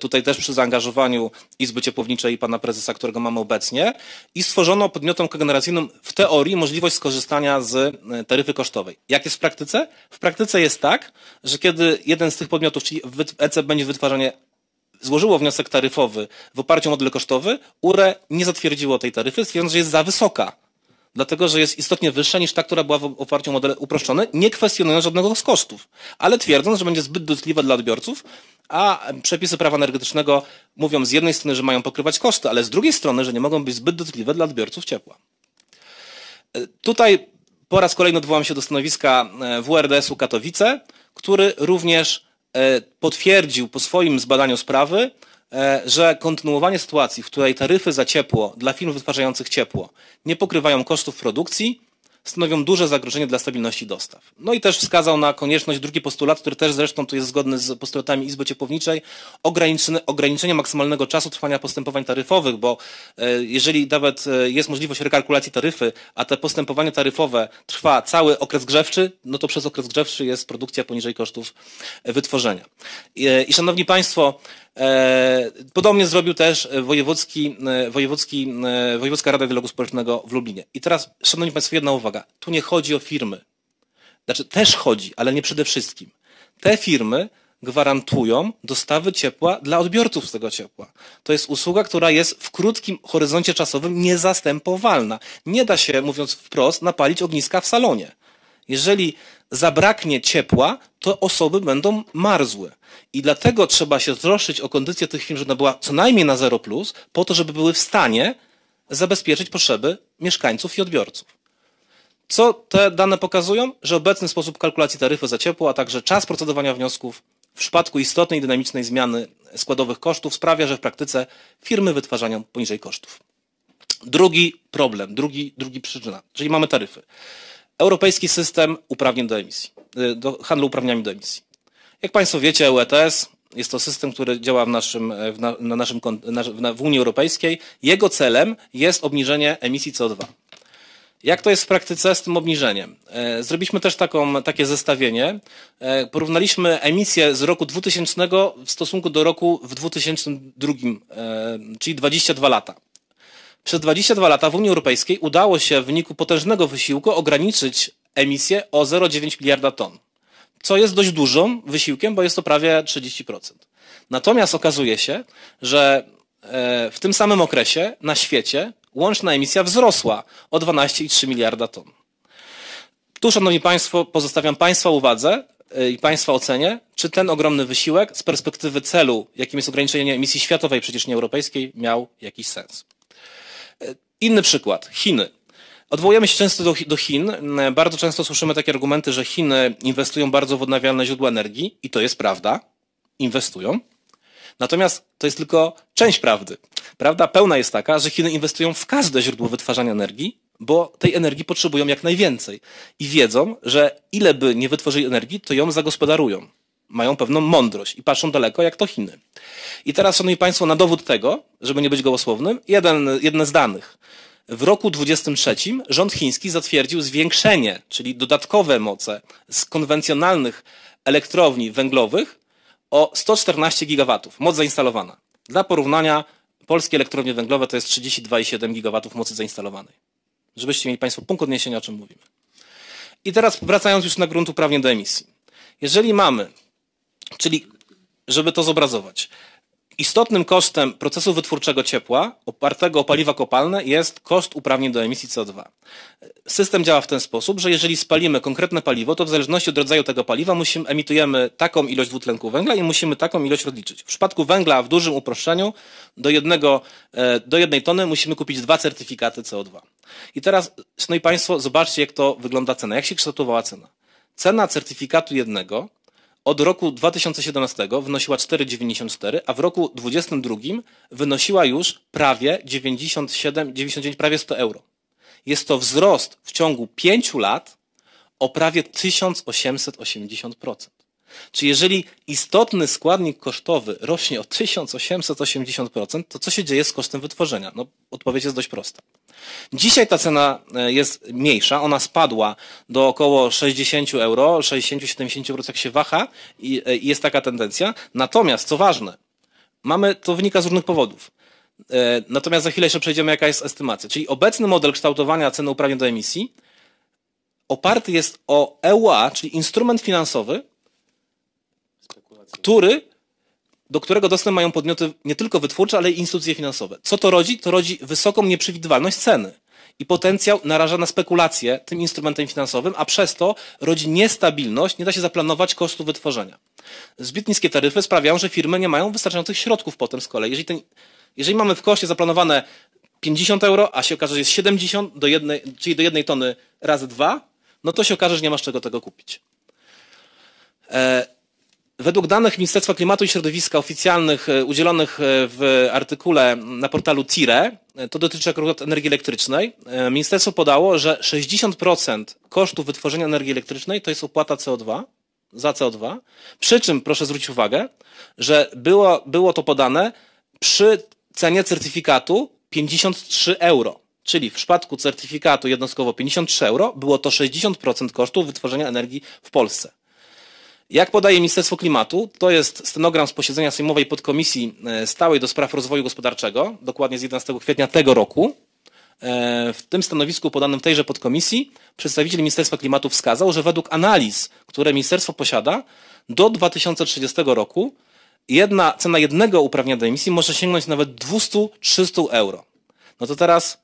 tutaj też przy zaangażowaniu Izby Ciepłowniczej i pana prezesa, którego mamy obecnie, i stworzono podmiotom kogeneracyjnym w teorii możliwość skorzystania z e, taryfy kosztowej. Jak jest w praktyce? W praktyce jest tak, że kiedy jeden z tych podmiotów, czyli EC będzie wytwarzał złożyło wniosek taryfowy w oparciu o model kosztowy, URE nie zatwierdziło tej taryfy, stwierdzając, że jest za wysoka. Dlatego, że jest istotnie wyższa niż ta, która była w oparciu o model uproszczony, nie kwestionując żadnego z kosztów, ale twierdząc, że będzie zbyt dotkliwa dla odbiorców, a przepisy prawa energetycznego mówią z jednej strony, że mają pokrywać koszty, ale z drugiej strony, że nie mogą być zbyt dotkliwe dla odbiorców ciepła. E, tutaj po raz kolejny odwołam się do stanowiska e, WRDS-u Katowice, który również E, potwierdził po swoim zbadaniu sprawy, e, że kontynuowanie sytuacji, w której taryfy za ciepło dla firm wytwarzających ciepło nie pokrywają kosztów produkcji, stanowią duże zagrożenie dla stabilności dostaw. No i też wskazał na konieczność, drugi postulat, który też zresztą tu jest zgodny z postulatami Izby Ciepłowniczej, ograniczenia maksymalnego czasu trwania postępowań taryfowych, bo e, jeżeli nawet e, jest możliwość rekalkulacji taryfy, a te postępowanie taryfowe trwa cały okres grzewczy, no to przez okres grzewczy jest produkcja poniżej kosztów e, wytworzenia. I szanowni Państwo, E, podobnie zrobił też wojewódzki, e, wojewódzki, e, Wojewódzka Rada Dialogu Społecznego w Lublinie. I teraz, szanowni państwo, jedna uwaga. Tu nie chodzi o firmy. Znaczy, też chodzi, ale nie przede wszystkim. Te firmy gwarantują dostawy ciepła dla odbiorców z tego ciepła. To jest usługa, która jest w krótkim horyzoncie czasowym niezastępowalna. Nie da się, mówiąc wprost, napalić ogniska w salonie. Jeżeli zabraknie ciepła, to osoby będą marzły. I dlatego trzeba się troszczyć o kondycję tych firm, żeby ona była co najmniej na 0, po to, żeby były w stanie zabezpieczyć potrzeby mieszkańców i odbiorców. Co te dane pokazują? Że obecny sposób kalkulacji taryfy za ciepło, a także czas procedowania wniosków w przypadku istotnej dynamicznej zmiany składowych kosztów sprawia, że w praktyce firmy wytwarzają poniżej kosztów. Drugi problem, drugi, drugi przyczyna, czyli mamy taryfy. Europejski system uprawnień do emisji, y, do handlu uprawnieniami do emisji. Jak Państwo wiecie, EU ETS jest to system, który działa w, naszym, y, w, na, na naszym, na, w Unii Europejskiej. Jego celem jest obniżenie emisji CO2. Jak to jest w praktyce z tym obniżeniem? E, zrobiliśmy też taką, takie zestawienie. E, porównaliśmy emisję z roku 2000 w stosunku do roku w 2002, e, czyli 22 lata. Przez 22 lata w Unii Europejskiej udało się w wyniku potężnego wysiłku ograniczyć emisję o 0,9 miliarda ton, co jest dość dużym wysiłkiem, bo jest to prawie 30%. Natomiast okazuje się, że e, w tym samym okresie na świecie łączna emisja wzrosła o 12,3 miliarda ton. Tu, Szanowni Państwo, pozostawiam Państwa uwadze e, i Państwa ocenie, czy ten ogromny wysiłek z perspektywy celu, jakim jest ograniczenie emisji światowej, przecież nie europejskiej, miał jakiś sens. Inny przykład. Chiny. Odwołujemy się często do, do, Chin. E, bardzo często słyszymy takie argumenty, że Chiny inwestują bardzo w odnawialne źródła energii i to jest prawda. Inwestują. Natomiast to jest tylko część prawdy. Prawda pełna jest taka, że Chiny inwestują w każde źródło wytwarzania energii, bo tej energii potrzebują jak najwięcej. I wiedzą, że ile by nie wytworzyli energii, to ją zagospodarują mają pewną mądrość i patrzą daleko, jak to Chiny. I teraz, szanowni państwo, na dowód tego, żeby nie być gołosłownym, jeden, jedne z danych. W roku 23 rząd chiński zatwierdził zwiększenie, czyli dodatkowe moce z konwencjonalnych elektrowni węglowych o 114 gigawatów, moc zainstalowana. Dla porównania polskie elektrownie węglowe to jest 32,7 gigawatów mocy zainstalowanej. Żebyście mieli państwo punkt odniesienia, o czym mówimy. I teraz wracając już na grunt uprawnie do emisji. Jeżeli mamy Czyli, żeby to zobrazować, istotnym kosztem procesu wytwórczego ciepła opartego o paliwa kopalne jest koszt uprawnień do emisji CO2. System działa w ten sposób, że jeżeli spalimy konkretne paliwo, to w zależności od rodzaju tego paliwa musimy, emitujemy taką ilość dwutlenku węgla i musimy taką ilość rozliczyć. W przypadku węgla w dużym uproszczeniu do, jednego, e, do jednej tony musimy kupić dwa certyfikaty CO2. I teraz, szanowni państwo, zobaczcie jak to wygląda cena, jak się kształtowała cena. Cena certyfikatu jednego od roku 2017 wynosiła 4,94, a w roku 2022 wynosiła już prawie 97, 99, prawie 100 euro. Jest to wzrost w ciągu 5 lat o prawie 1880%. Czy jeżeli istotny składnik kosztowy rośnie o 1880%, to co się dzieje z kosztem wytworzenia? No, odpowiedź jest dość prosta. Dzisiaj ta cena e, jest mniejsza, ona spadła do około 60 euro, 60-70% jak się waha e, i jest taka tendencja. Natomiast, co ważne, mamy, to wynika z różnych powodów. E, natomiast za chwilę jeszcze przejdziemy, jaka jest estymacja. Czyli obecny model kształtowania ceny uprawnień do emisji oparty jest o EUA, czyli instrument finansowy, który, do którego dostęp mają podmioty nie tylko wytwórcze, ale i instytucje finansowe. Co to rodzi? To rodzi wysoką nieprzewidywalność ceny i potencjał naraża na spekulacje tym instrumentem finansowym, a przez to rodzi niestabilność, nie da się zaplanować kosztów wytworzenia. Zbyt niskie taryfy sprawiają, że firmy nie mają wystarczających środków potem z kolei. Jeżeli, ten, jeżeli mamy w koszcie zaplanowane 50 euro, a się okaże, że jest 70, do jednej, czyli do jednej tony razy dwa, no to się okaże, że nie masz czego tego kupić. E Według danych Ministerstwa Klimatu i Środowiska oficjalnych e, udzielonych e, w artykule na portalu TIRE, e, to dotyczy akurat energii elektrycznej, ministerstwo podało, że 60% kosztów wytworzenia energii elektrycznej to jest opłata CO2, za CO2, przy czym proszę zwrócić uwagę, że było, było to podane przy cenie certyfikatu 53 euro. Czyli w przypadku certyfikatu jednostkowo 53 euro było to 60% kosztów wytworzenia energii w Polsce. Jak podaje Ministerstwo Klimatu, to jest stenogram z posiedzenia Sejmowej Podkomisji e, Stałej do Spraw Rozwoju Gospodarczego, dokładnie z 11 kwietnia tego roku. E, w tym stanowisku podanym w tejże podkomisji przedstawiciel Ministerstwa Klimatu wskazał, że według analiz, które ministerstwo posiada, do 2030 roku jedna, cena jednego uprawnienia do emisji może sięgnąć nawet 200-300 euro. No to teraz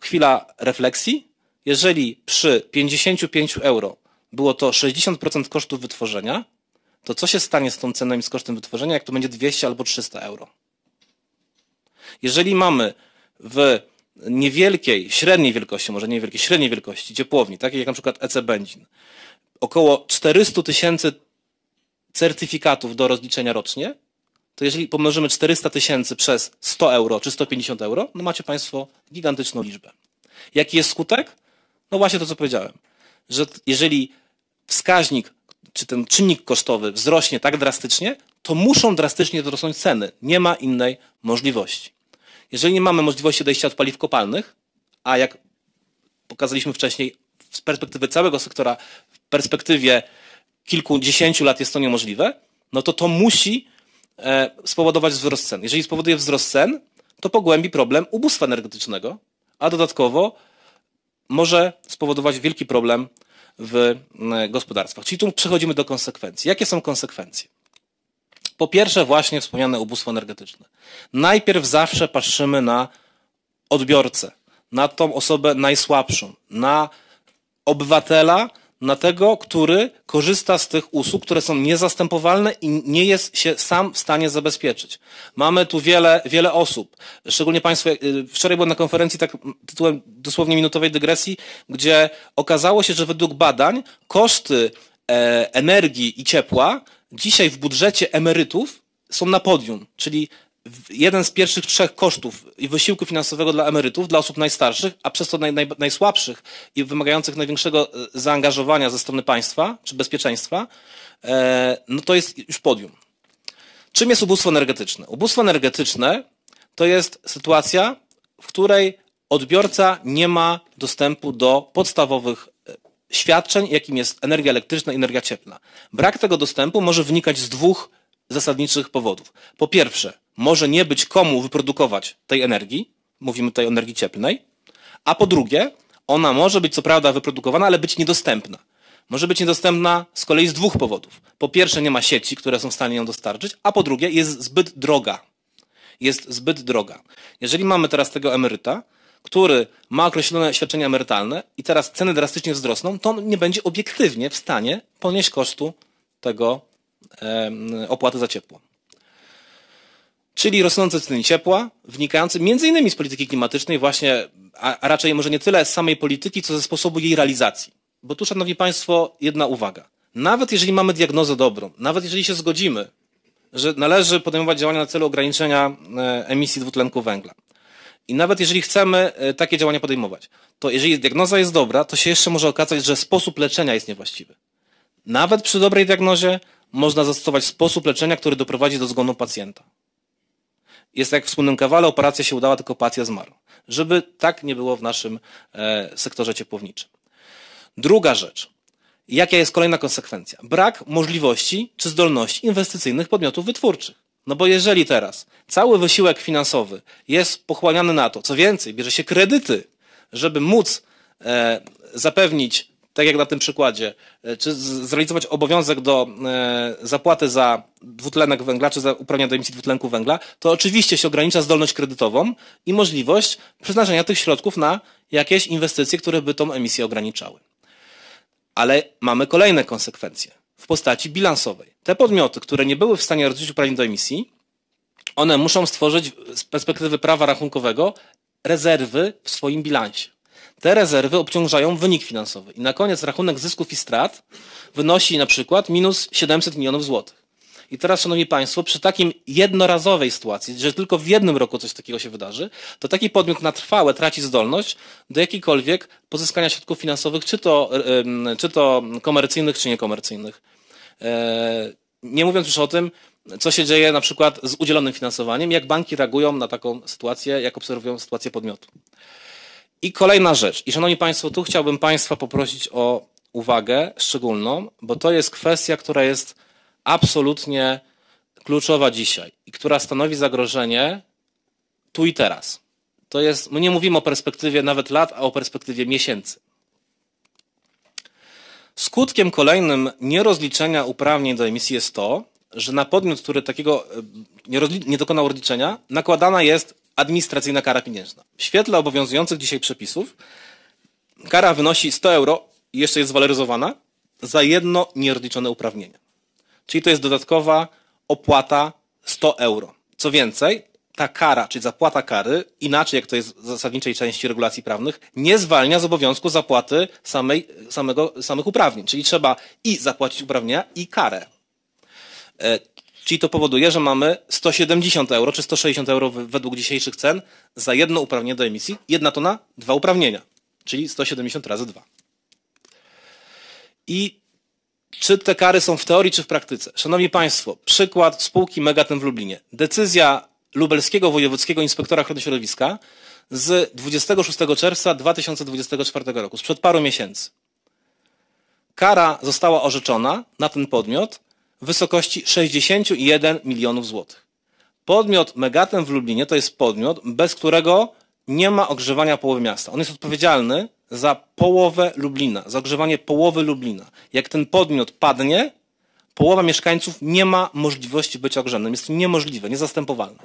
chwila refleksji. Jeżeli przy 55 euro było to 60% kosztów wytworzenia, to co się stanie z tą ceną i z kosztem wytworzenia, jak to będzie 200 albo 300 euro? Jeżeli mamy w niewielkiej, średniej wielkości, może niewielkiej średniej wielkości ciepłowni, takiej jak na przykład EC Benzin, około 400 tysięcy certyfikatów do rozliczenia rocznie, to jeżeli pomnożymy 400 tysięcy przez 100 euro czy 150 euro, no macie Państwo gigantyczną liczbę. Jaki jest skutek? No właśnie to, co powiedziałem, że jeżeli wskaźnik czy ten czynnik kosztowy wzrośnie tak drastycznie, to muszą drastycznie wzrosnąć ceny. Nie ma innej możliwości. Jeżeli nie mamy możliwości odejścia od paliw kopalnych, a jak pokazaliśmy wcześniej, z perspektywy całego sektora, w perspektywie kilkudziesięciu lat jest to niemożliwe, no to to musi e, spowodować wzrost cen. Jeżeli spowoduje wzrost cen, to pogłębi problem ubóstwa energetycznego, a dodatkowo może spowodować wielki problem w gospodarstwach. Czyli tu przechodzimy do konsekwencji. Jakie są konsekwencje? Po pierwsze, właśnie wspomniane ubóstwo energetyczne. Najpierw zawsze patrzymy na odbiorcę, na tą osobę najsłabszą, na obywatela, na tego, który korzysta z tych usług, które są niezastępowalne i nie jest się sam w stanie zabezpieczyć. Mamy tu wiele, wiele osób, szczególnie Państwo, e, wczoraj byłem na konferencji tak tytułem dosłownie minutowej dygresji, gdzie okazało się, że według badań koszty e, energii i ciepła dzisiaj w budżecie emerytów są na podium, czyli jeden z pierwszych trzech kosztów i wysiłku finansowego dla emerytów, dla osób najstarszych, a przez to naj, naj, najsłabszych i wymagających największego e, zaangażowania ze strony państwa czy bezpieczeństwa, e, no to jest już podium. Czym jest ubóstwo energetyczne? Ubóstwo energetyczne to jest sytuacja, w której odbiorca nie ma dostępu do podstawowych e, świadczeń, jakim jest energia elektryczna i energia cieplna. Brak tego dostępu może wynikać z dwóch zasadniczych powodów. Po pierwsze, może nie być komu wyprodukować tej energii, mówimy tutaj o energii cieplnej, a po drugie, ona może być co prawda wyprodukowana, ale być niedostępna. Może być niedostępna z kolei z dwóch powodów. Po pierwsze, nie ma sieci, które są w stanie ją dostarczyć, a po drugie, jest zbyt droga. Jest zbyt droga. Jeżeli mamy teraz tego emeryta, który ma określone świadczenia emerytalne i teraz ceny drastycznie wzrosną, to on nie będzie obiektywnie w stanie ponieść kosztu tego opłaty za ciepło czyli rosnące ceny ciepła, wynikające między innymi z polityki klimatycznej właśnie, a raczej może nie tyle z samej polityki, co ze sposobu jej realizacji. Bo tu, szanowni państwo, jedna uwaga. Nawet jeżeli mamy diagnozę dobrą, nawet jeżeli się zgodzimy, że należy podejmować działania na celu ograniczenia e, emisji dwutlenku węgla, i nawet jeżeli chcemy e, takie działania podejmować, to jeżeli diagnoza jest dobra, to się jeszcze może okazać, że sposób leczenia jest niewłaściwy. Nawet przy dobrej diagnozie można zastosować sposób leczenia, który doprowadzi do zgonu pacjenta jest tak jak w wspólnym kawale, operacja się udała, tylko pacjent zmarł. Żeby tak nie było w naszym e, sektorze ciepłowniczym. Druga rzecz. Jaka jest kolejna konsekwencja? Brak możliwości czy zdolności inwestycyjnych podmiotów wytwórczych. No bo jeżeli teraz cały wysiłek finansowy jest pochłaniany na to, co więcej, bierze się kredyty, żeby móc e, zapewnić tak jak na tym przykładzie, e, czy zrealizować obowiązek do e, zapłaty za dwutlenek węgla, czy za uprawnienia do emisji dwutlenku węgla, to oczywiście się ogranicza zdolność kredytową i możliwość przeznaczenia tych środków na jakieś inwestycje, które by tą emisję ograniczały. Ale mamy kolejne konsekwencje w postaci bilansowej. Te podmioty, które nie były w stanie rozliczyć uprawnień do emisji, one muszą stworzyć z perspektywy prawa rachunkowego rezerwy w swoim bilansie. Te rezerwy obciążają wynik finansowy. I na koniec rachunek zysków i strat wynosi na przykład minus 700 milionów złotych. I teraz, Szanowni Państwo, przy takim jednorazowej sytuacji, że tylko w jednym roku coś takiego się wydarzy, to taki podmiot na trwałe traci zdolność do jakichkolwiek pozyskania środków finansowych, czy to, czy to komercyjnych, czy niekomercyjnych. E, nie mówiąc już o tym, co się dzieje na przykład z udzielonym finansowaniem, jak banki reagują na taką sytuację, jak obserwują sytuację podmiotu. I kolejna rzecz. I szanowni państwo, tu chciałbym państwa poprosić o uwagę szczególną, bo to jest kwestia, która jest absolutnie kluczowa dzisiaj i która stanowi zagrożenie tu i teraz. To jest, my nie mówimy o perspektywie nawet lat, a o perspektywie miesięcy. Skutkiem kolejnym nierozliczenia uprawnień do emisji jest to, że na podmiot, który takiego e, nie, dokonał rozliczenia, nakładana jest administracyjna kara pieniężna. W świetle obowiązujących dzisiaj przepisów kara wynosi 100 euro i jeszcze jest zwaloryzowana za jedno nierozliczone uprawnienie. Czyli to jest dodatkowa opłata 100 euro. Co więcej, ta kara, czyli zapłata kary, inaczej jak to jest w zasadniczej części regulacji prawnych, nie zwalnia z obowiązku zapłaty samej, samego, samych uprawnień. Czyli trzeba i zapłacić uprawnienia, i karę. E, Czyli to powoduje, że mamy 170 euro czy 160 euro według dzisiejszych cen za jedno uprawnienie do emisji. Jedna tona, dwa uprawnienia, czyli 170 razy dwa. I czy te kary są w teorii czy w praktyce? Szanowni Państwo, przykład spółki Megatem w Lublinie. Decyzja lubelskiego wojewódzkiego inspektora ochrony środowiska z 26 czerwca 2024 roku, sprzed paru miesięcy. Kara została orzeczona na ten podmiot w wysokości 61 milionów złotych. Podmiot Megatem w Lublinie to jest podmiot, bez którego nie ma ogrzewania połowy miasta. On jest odpowiedzialny za połowę Lublina, za ogrzewanie połowy Lublina. Jak ten podmiot padnie, połowa mieszkańców nie ma możliwości być ogrzanym. Jest to niemożliwe, niezastępowalne.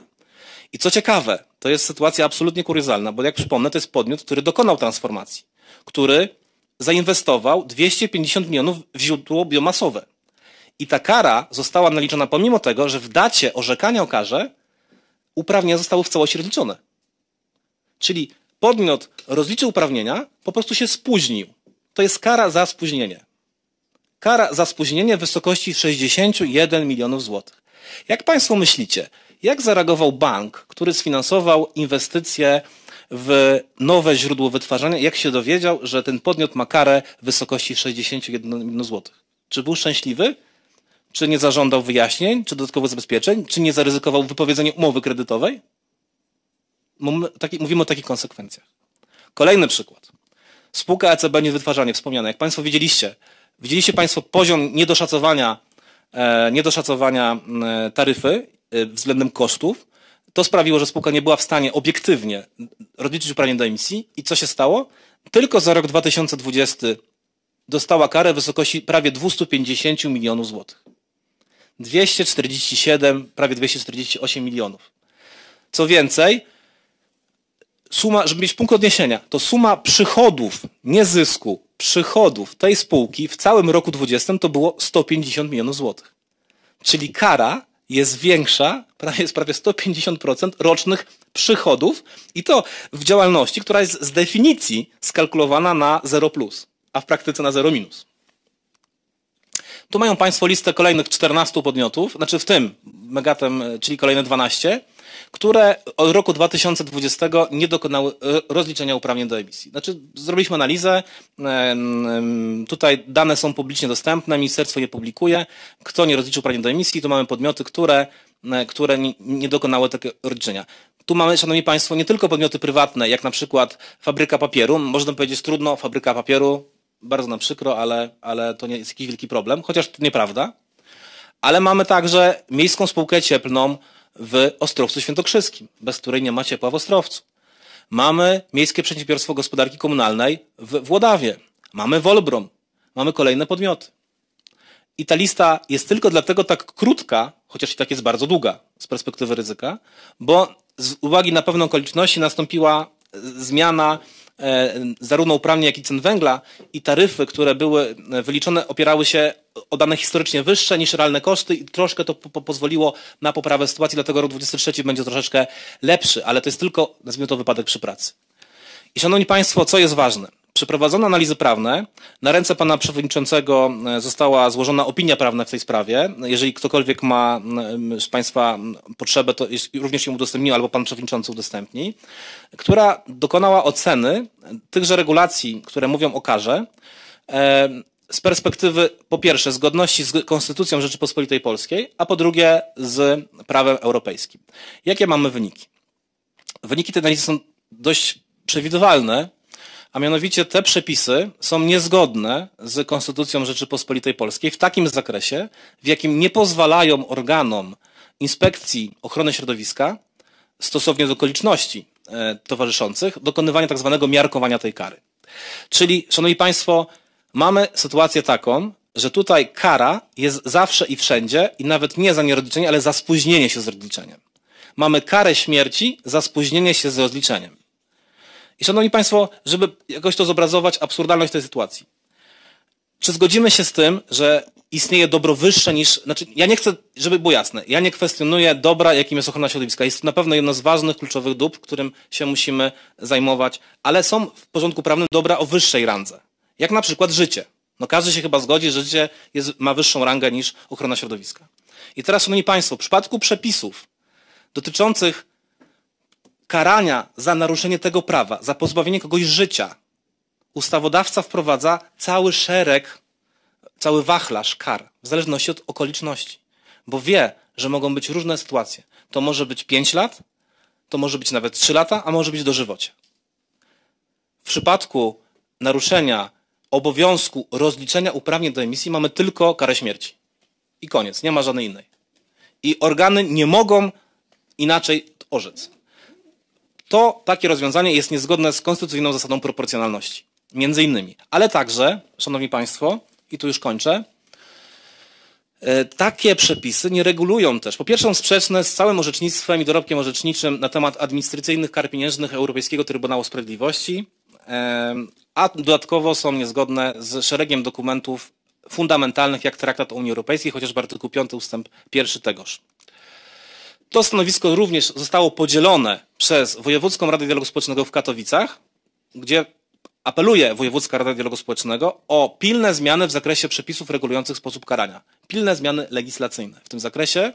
I co ciekawe, to jest sytuacja absolutnie kuriozalna, bo jak przypomnę, to jest podmiot, który dokonał transformacji, który zainwestował 250 milionów w źródło biomasowe. I ta kara została naliczona pomimo tego, że w dacie orzekania o karze uprawnienia zostały w całości rozliczone. Czyli podmiot rozliczył uprawnienia, po prostu się spóźnił. To jest kara za spóźnienie. Kara za spóźnienie w wysokości 61 milionów złotych. Jak Państwo myślicie, jak zareagował bank, który sfinansował inwestycje w nowe źródło wytwarzania, jak się dowiedział, że ten podmiot ma karę w wysokości 61 milionów złotych? Czy był szczęśliwy? Czy nie zażądał wyjaśnień, czy dodatkowych zabezpieczeń, czy nie zaryzykował wypowiedzenia umowy kredytowej? Mówimy o takich konsekwencjach. Kolejny przykład. Spółka ECB wytwarzanie wspomniane. Jak Państwo widzieliście, widzieliście Państwo poziom niedoszacowania, e, niedoszacowania taryfy e, względem kosztów. To sprawiło, że spółka nie była w stanie obiektywnie rozliczyć uprawnień do emisji. I co się stało? Tylko za rok 2020 dostała karę w wysokości prawie 250 milionów złotych. 247, prawie 248 milionów. Co więcej, suma, żeby mieć punkt odniesienia, to suma przychodów, nie zysku, przychodów tej spółki w całym roku 2020 to było 150 milionów złotych. Czyli kara jest większa, prawie jest prawie 150% rocznych przychodów i to w działalności, która jest z definicji skalkulowana na 0+, a w praktyce na 0-. Tu mają Państwo listę kolejnych 14 podmiotów, znaczy w tym Megatem, e, czyli kolejne 12, które od roku 2020 nie dokonały e, rozliczenia uprawnień do emisji. Znaczy, zrobiliśmy analizę, tutaj dane są publicznie dostępne, ministerstwo je publikuje. Kto nie rozliczył uprawnień do emisji, tu mamy podmioty, które, e, które nie dokonały takiego rozliczenia. Tu mamy, szanowni państwo, nie tylko podmioty prywatne, jak na przykład fabryka papieru. Można powiedzieć trudno, fabryka papieru, bardzo nam przykro, ale, ale to nie jest jakiś wielki problem, chociaż to nieprawda. Ale mamy także miejską spółkę cieplną w Ostrowcu Świętokrzyskim, bez której nie ma ciepła w Ostrowcu. Mamy Miejskie Przedsiębiorstwo Gospodarki Komunalnej w Włodawie. Mamy Wolbrom. Mamy kolejne podmioty. I ta lista jest tylko dlatego tak krótka, chociaż i tak jest bardzo długa z perspektywy ryzyka, bo z uwagi na pewną okoliczności nastąpiła zmiana E, zarówno uprawnień, jak i cen węgla i taryfy, które były e, wyliczone, opierały się o dane historycznie wyższe niż realne koszty i troszkę to po pozwoliło na poprawę sytuacji, dlatego rok 2023 będzie troszeczkę lepszy, ale to jest tylko, nazwijmy to, wypadek przy pracy. I szanowni Państwo, co jest ważne? Przeprowadzono analizy prawne. Na ręce pana przewodniczącego e, została złożona opinia prawna w tej sprawie. Jeżeli ktokolwiek ma z państwa potrzebę, to również ją udostępnił albo pan przewodniczący udostępni, która dokonała oceny tychże regulacji, które mówią o karze e, z perspektywy po pierwsze zgodności z Konstytucją Rzeczypospolitej Polskiej, a po drugie z prawem europejskim. Jakie mamy wyniki? Wyniki tej analizy są dość przewidywalne, a mianowicie te przepisy są niezgodne z Konstytucją Rzeczypospolitej Polskiej w takim zakresie, w jakim nie pozwalają organom Inspekcji Ochrony Środowiska stosownie do okoliczności e, towarzyszących dokonywania tak zwanego miarkowania tej kary. Czyli, szanowni państwo, mamy sytuację taką, że tutaj kara jest zawsze i wszędzie i nawet nie za nierozliczenie, ale za spóźnienie się z rozliczeniem. Mamy karę śmierci za spóźnienie się z rozliczeniem. I szanowni Państwo, żeby jakoś to zobrazować, absurdalność tej sytuacji. Czy zgodzimy się z tym, że istnieje dobro wyższe niż, znaczy, ja nie chcę, żeby było jasne, ja nie kwestionuję dobra, jakim jest ochrona środowiska. Jest to na pewno jedno z ważnych, kluczowych dóbr, którym się musimy zajmować, ale są w porządku prawnym dobra o wyższej randze. Jak na przykład życie. No każdy się chyba zgodzi, że życie jest, ma wyższą rangę niż ochrona środowiska. I teraz, szanowni państwo, w przypadku przepisów dotyczących karania za naruszenie tego prawa, za pozbawienie kogoś życia, ustawodawca wprowadza cały szereg, cały wachlarz kar, w zależności od okoliczności, bo wie, że mogą być różne sytuacje. To może być 5 lat, to może być nawet 3 lata, a może być dożywocie. W przypadku naruszenia obowiązku rozliczenia uprawnień do emisji mamy tylko karę śmierci. I koniec, nie ma żadnej innej. I organy nie mogą inaczej orzec to takie rozwiązanie jest niezgodne z konstytucyjną zasadą proporcjonalności. Między innymi. Ale także, szanowni państwo, i tu już kończę, e, takie przepisy nie regulują też. Po pierwsze, są sprzeczne z całym orzecznictwem i dorobkiem orzeczniczym na temat administracyjnych kar pieniężnych Europejskiego Trybunału Sprawiedliwości, e, a dodatkowo są niezgodne z szeregiem dokumentów fundamentalnych, jak Traktat o Unii Europejskiej, chociażby artykuł 5 ustęp 1 tegoż. To stanowisko również zostało podzielone przez Wojewódzką Radę Dialogu Społecznego w Katowicach, gdzie apeluje Wojewódzka Rada Dialogu Społecznego o pilne zmiany w zakresie przepisów regulujących sposób karania, pilne zmiany legislacyjne w tym zakresie.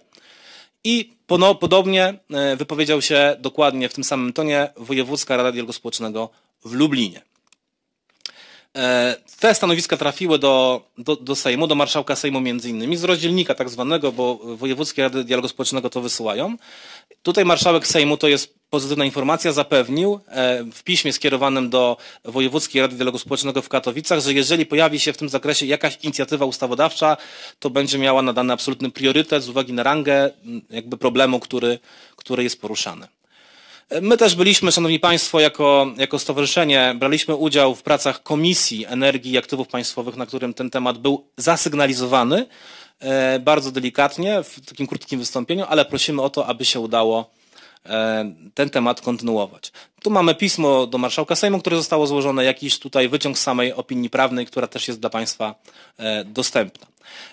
I podobnie e, wypowiedział się dokładnie w tym samym tonie Wojewódzka Rada Dialogu Społecznego w Lublinie. E, te stanowiska trafiły do, do, do Sejmu, do marszałka Sejmu między innymi, z rozdzielnika tak zwanego, bo Wojewódzkie Rady Dialogu Społecznego to wysyłają. Tutaj marszałek Sejmu, to jest pozytywna informacja, zapewnił e, w piśmie skierowanym do Wojewódzkiej Rady Dialogu Społecznego w Katowicach, że jeżeli pojawi się w tym zakresie jakaś inicjatywa ustawodawcza, to będzie miała nadany absolutny priorytet z uwagi na rangę jakby problemu, który, który jest poruszany. My też byliśmy, Szanowni Państwo, jako, jako stowarzyszenie, braliśmy udział w pracach Komisji Energii i Aktywów Państwowych, na którym ten temat był zasygnalizowany e, bardzo delikatnie w takim krótkim wystąpieniu, ale prosimy o to, aby się udało E, ten temat kontynuować. Tu mamy pismo do marszałka Sejmu, które zostało złożone, jakiś tutaj wyciąg z samej opinii prawnej, która też jest dla Państwa e, dostępna.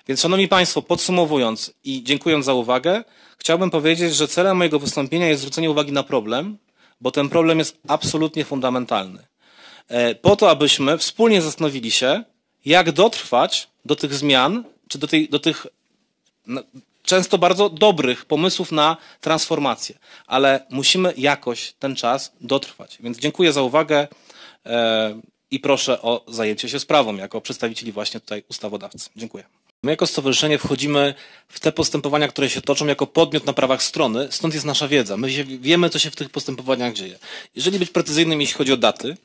Więc Szanowni Państwo, podsumowując i dziękując za uwagę, chciałbym powiedzieć, że celem mojego wystąpienia jest zwrócenie uwagi na problem, bo ten problem jest absolutnie fundamentalny. E, po to, abyśmy wspólnie zastanowili się, jak dotrwać do tych zmian, czy do, tej, do tych często bardzo dobrych pomysłów na transformację, ale musimy jakoś ten czas dotrwać. Więc dziękuję za uwagę e, i proszę o zajęcie się sprawą jako przedstawicieli właśnie tutaj ustawodawcy. Dziękuję. My jako stowarzyszenie wchodzimy w te postępowania, które się toczą jako podmiot na prawach strony, stąd jest nasza wiedza. My wiemy, co się w tych postępowaniach dzieje. Jeżeli być precyzyjnym, jeśli chodzi o daty,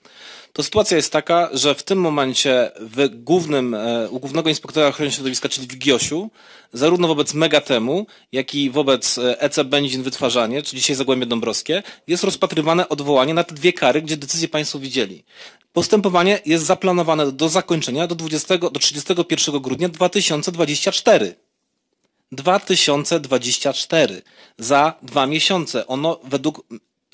to sytuacja jest taka, że w tym momencie w głównym, e, u głównego inspektora ochrony środowiska, czyli w GIOSiu, zarówno wobec Megatemu, jak i wobec EC e Benzin Wytwarzanie, czy dzisiaj Zagłębie Dąbrowskie, jest rozpatrywane odwołanie na te dwie kary, gdzie decyzję Państwo widzieli. Postępowanie jest zaplanowane do zakończenia do, 20, do 31 grudnia 2024. 2024 za dwa miesiące. Ono według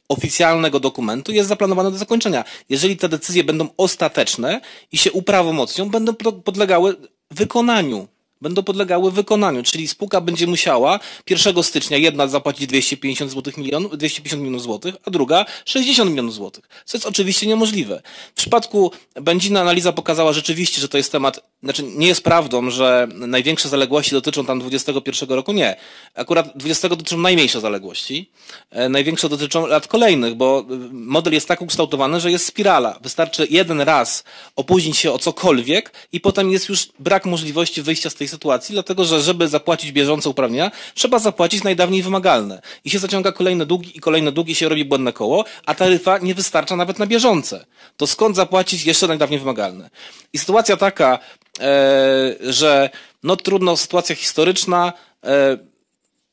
oficjalnego dokumentu jest zaplanowane do zakończenia. Jeżeli te decyzje będą ostateczne i się uprawomocnią, będą podlegały wykonaniu. Będą podlegały wykonaniu, czyli spółka będzie musiała 1 stycznia jedna zapłacić 250 złotych milionów, 250 milionów złotych, a druga 60 milionów złotych, co jest oczywiście niemożliwe. W przypadku benzina analiza pokazała rzeczywiście, że to jest temat znaczy nie jest prawdą, że największe zaległości dotyczą tam 21 roku. Nie. Akurat 20 dotyczą najmniejsze zaległości. E, największe dotyczą lat kolejnych, bo e, model jest tak ukształtowany, że jest spirala. Wystarczy jeden raz opóźnić się o cokolwiek i potem jest już brak możliwości wyjścia z tej sytuacji, dlatego że żeby zapłacić bieżące uprawnienia, trzeba zapłacić najdawniej wymagalne. I się zaciąga kolejne długi i kolejne długi się robi błędne koło, a taryfa nie wystarcza nawet na bieżące. To skąd zapłacić jeszcze najdawniej wymagalne? I sytuacja taka, E, że no trudno, sytuacja historyczna. E,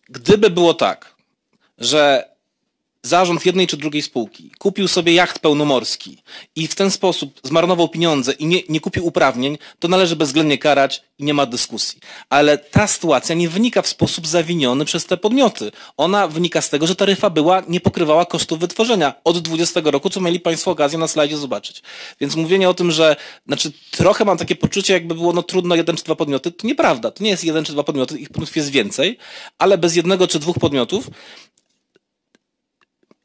gdyby było tak, że zarząd jednej czy drugiej spółki kupił sobie jacht pełnomorski i w ten sposób zmarnował pieniądze i nie, nie kupił uprawnień, to należy bezwzględnie karać i nie ma dyskusji. Ale ta sytuacja nie wynika w sposób zawiniony przez te podmioty. Ona wynika z tego, że taryfa była, nie pokrywała kosztów wytworzenia od 20 roku, co mieli Państwo okazję na slajdzie zobaczyć. Więc mówienie o tym, że, znaczy trochę mam takie poczucie, jakby było no trudno jeden czy dwa podmioty, to nieprawda. To nie jest jeden czy dwa podmioty, ich podmiotów jest więcej, ale bez jednego czy dwóch podmiotów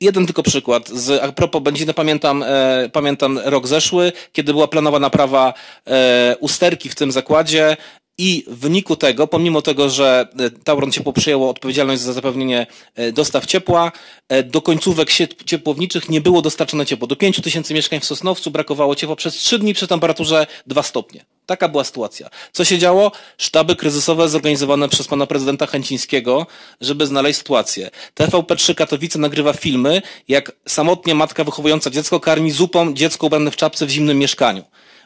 Jeden tylko przykład. Z, a propos benziny, pamiętam, e, pamiętam rok zeszły, kiedy była planowa naprawa e, usterki w tym zakładzie i w wyniku tego, pomimo tego, że e, Tauron ciepło przyjęło odpowiedzialność za zapewnienie e, dostaw ciepła, e, do końcówek ciepłowniczych nie było dostarczone ciepło. Do tysięcy mieszkań w Sosnowcu brakowało ciepła przez 3 dni przy temperaturze 2 stopnie. Taka była sytuacja. Co się działo? Sztaby kryzysowe zorganizowane przez pana prezydenta Chęcińskiego, żeby znaleźć sytuację. TVP3 Katowice nagrywa filmy, jak samotnie matka wychowująca dziecko karmi zupą dziecko ubrane w czapce w zimnym mieszkaniu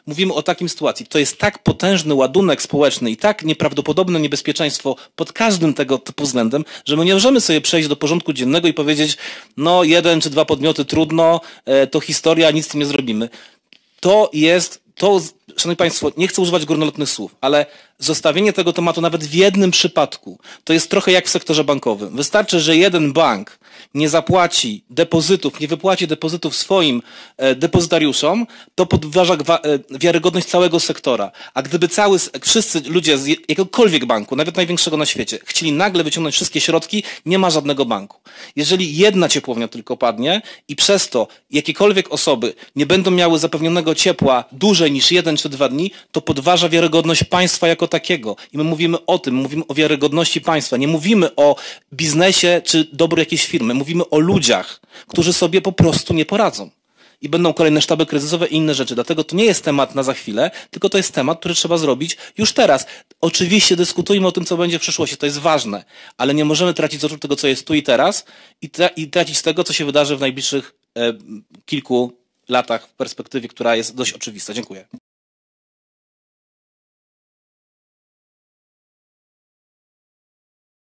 mówimy o takim sytuacji. To jest tak potężny ładunek społeczny i tak nieprawdopodobne niebezpieczeństwo pod każdym tego typu względem, że my nie możemy sobie przejść do porządku dziennego i powiedzieć, no jeden czy dwa podmioty trudno, e, to historia, nic z tym nie zrobimy. To jest, to, Szanowni Państwo, nie chcę używać górnolotnych słów, ale zostawienie tego tematu nawet w jednym przypadku to jest trochę jak w sektorze bankowym. Wystarczy, że jeden bank nie zapłaci depozytów, nie wypłaci depozytów swoim e, depozytariuszom, to podważa e, wiarygodność całego sektora. A gdyby cały, wszyscy ludzie z jakiegokolwiek banku, nawet największego na świecie, chcieli nagle wyciągnąć wszystkie środki, nie ma żadnego banku. Jeżeli jedna ciepłownia tylko padnie i przez to jakiekolwiek osoby nie będą miały zapewnionego ciepła dłużej niż jeden czy dwa dni, to podważa wiarygodność państwa jako takiego. I my mówimy o tym, mówimy o wiarygodności państwa. Nie mówimy o biznesie czy dobru jakiejś firmy. Mówimy o ludziach, którzy sobie po prostu nie poradzą. I będą kolejne sztaby kryzysowe i inne rzeczy. Dlatego to nie jest temat na za chwilę, tylko to jest temat, który trzeba zrobić już teraz. Oczywiście dyskutujmy o tym, co będzie w przyszłości, to jest ważne, ale nie możemy tracić z oczu tego, co jest tu i teraz i, tra i tracić tego, co się wydarzy w najbliższych e, kilku latach w perspektywie, która jest dość oczywista. Dziękuję.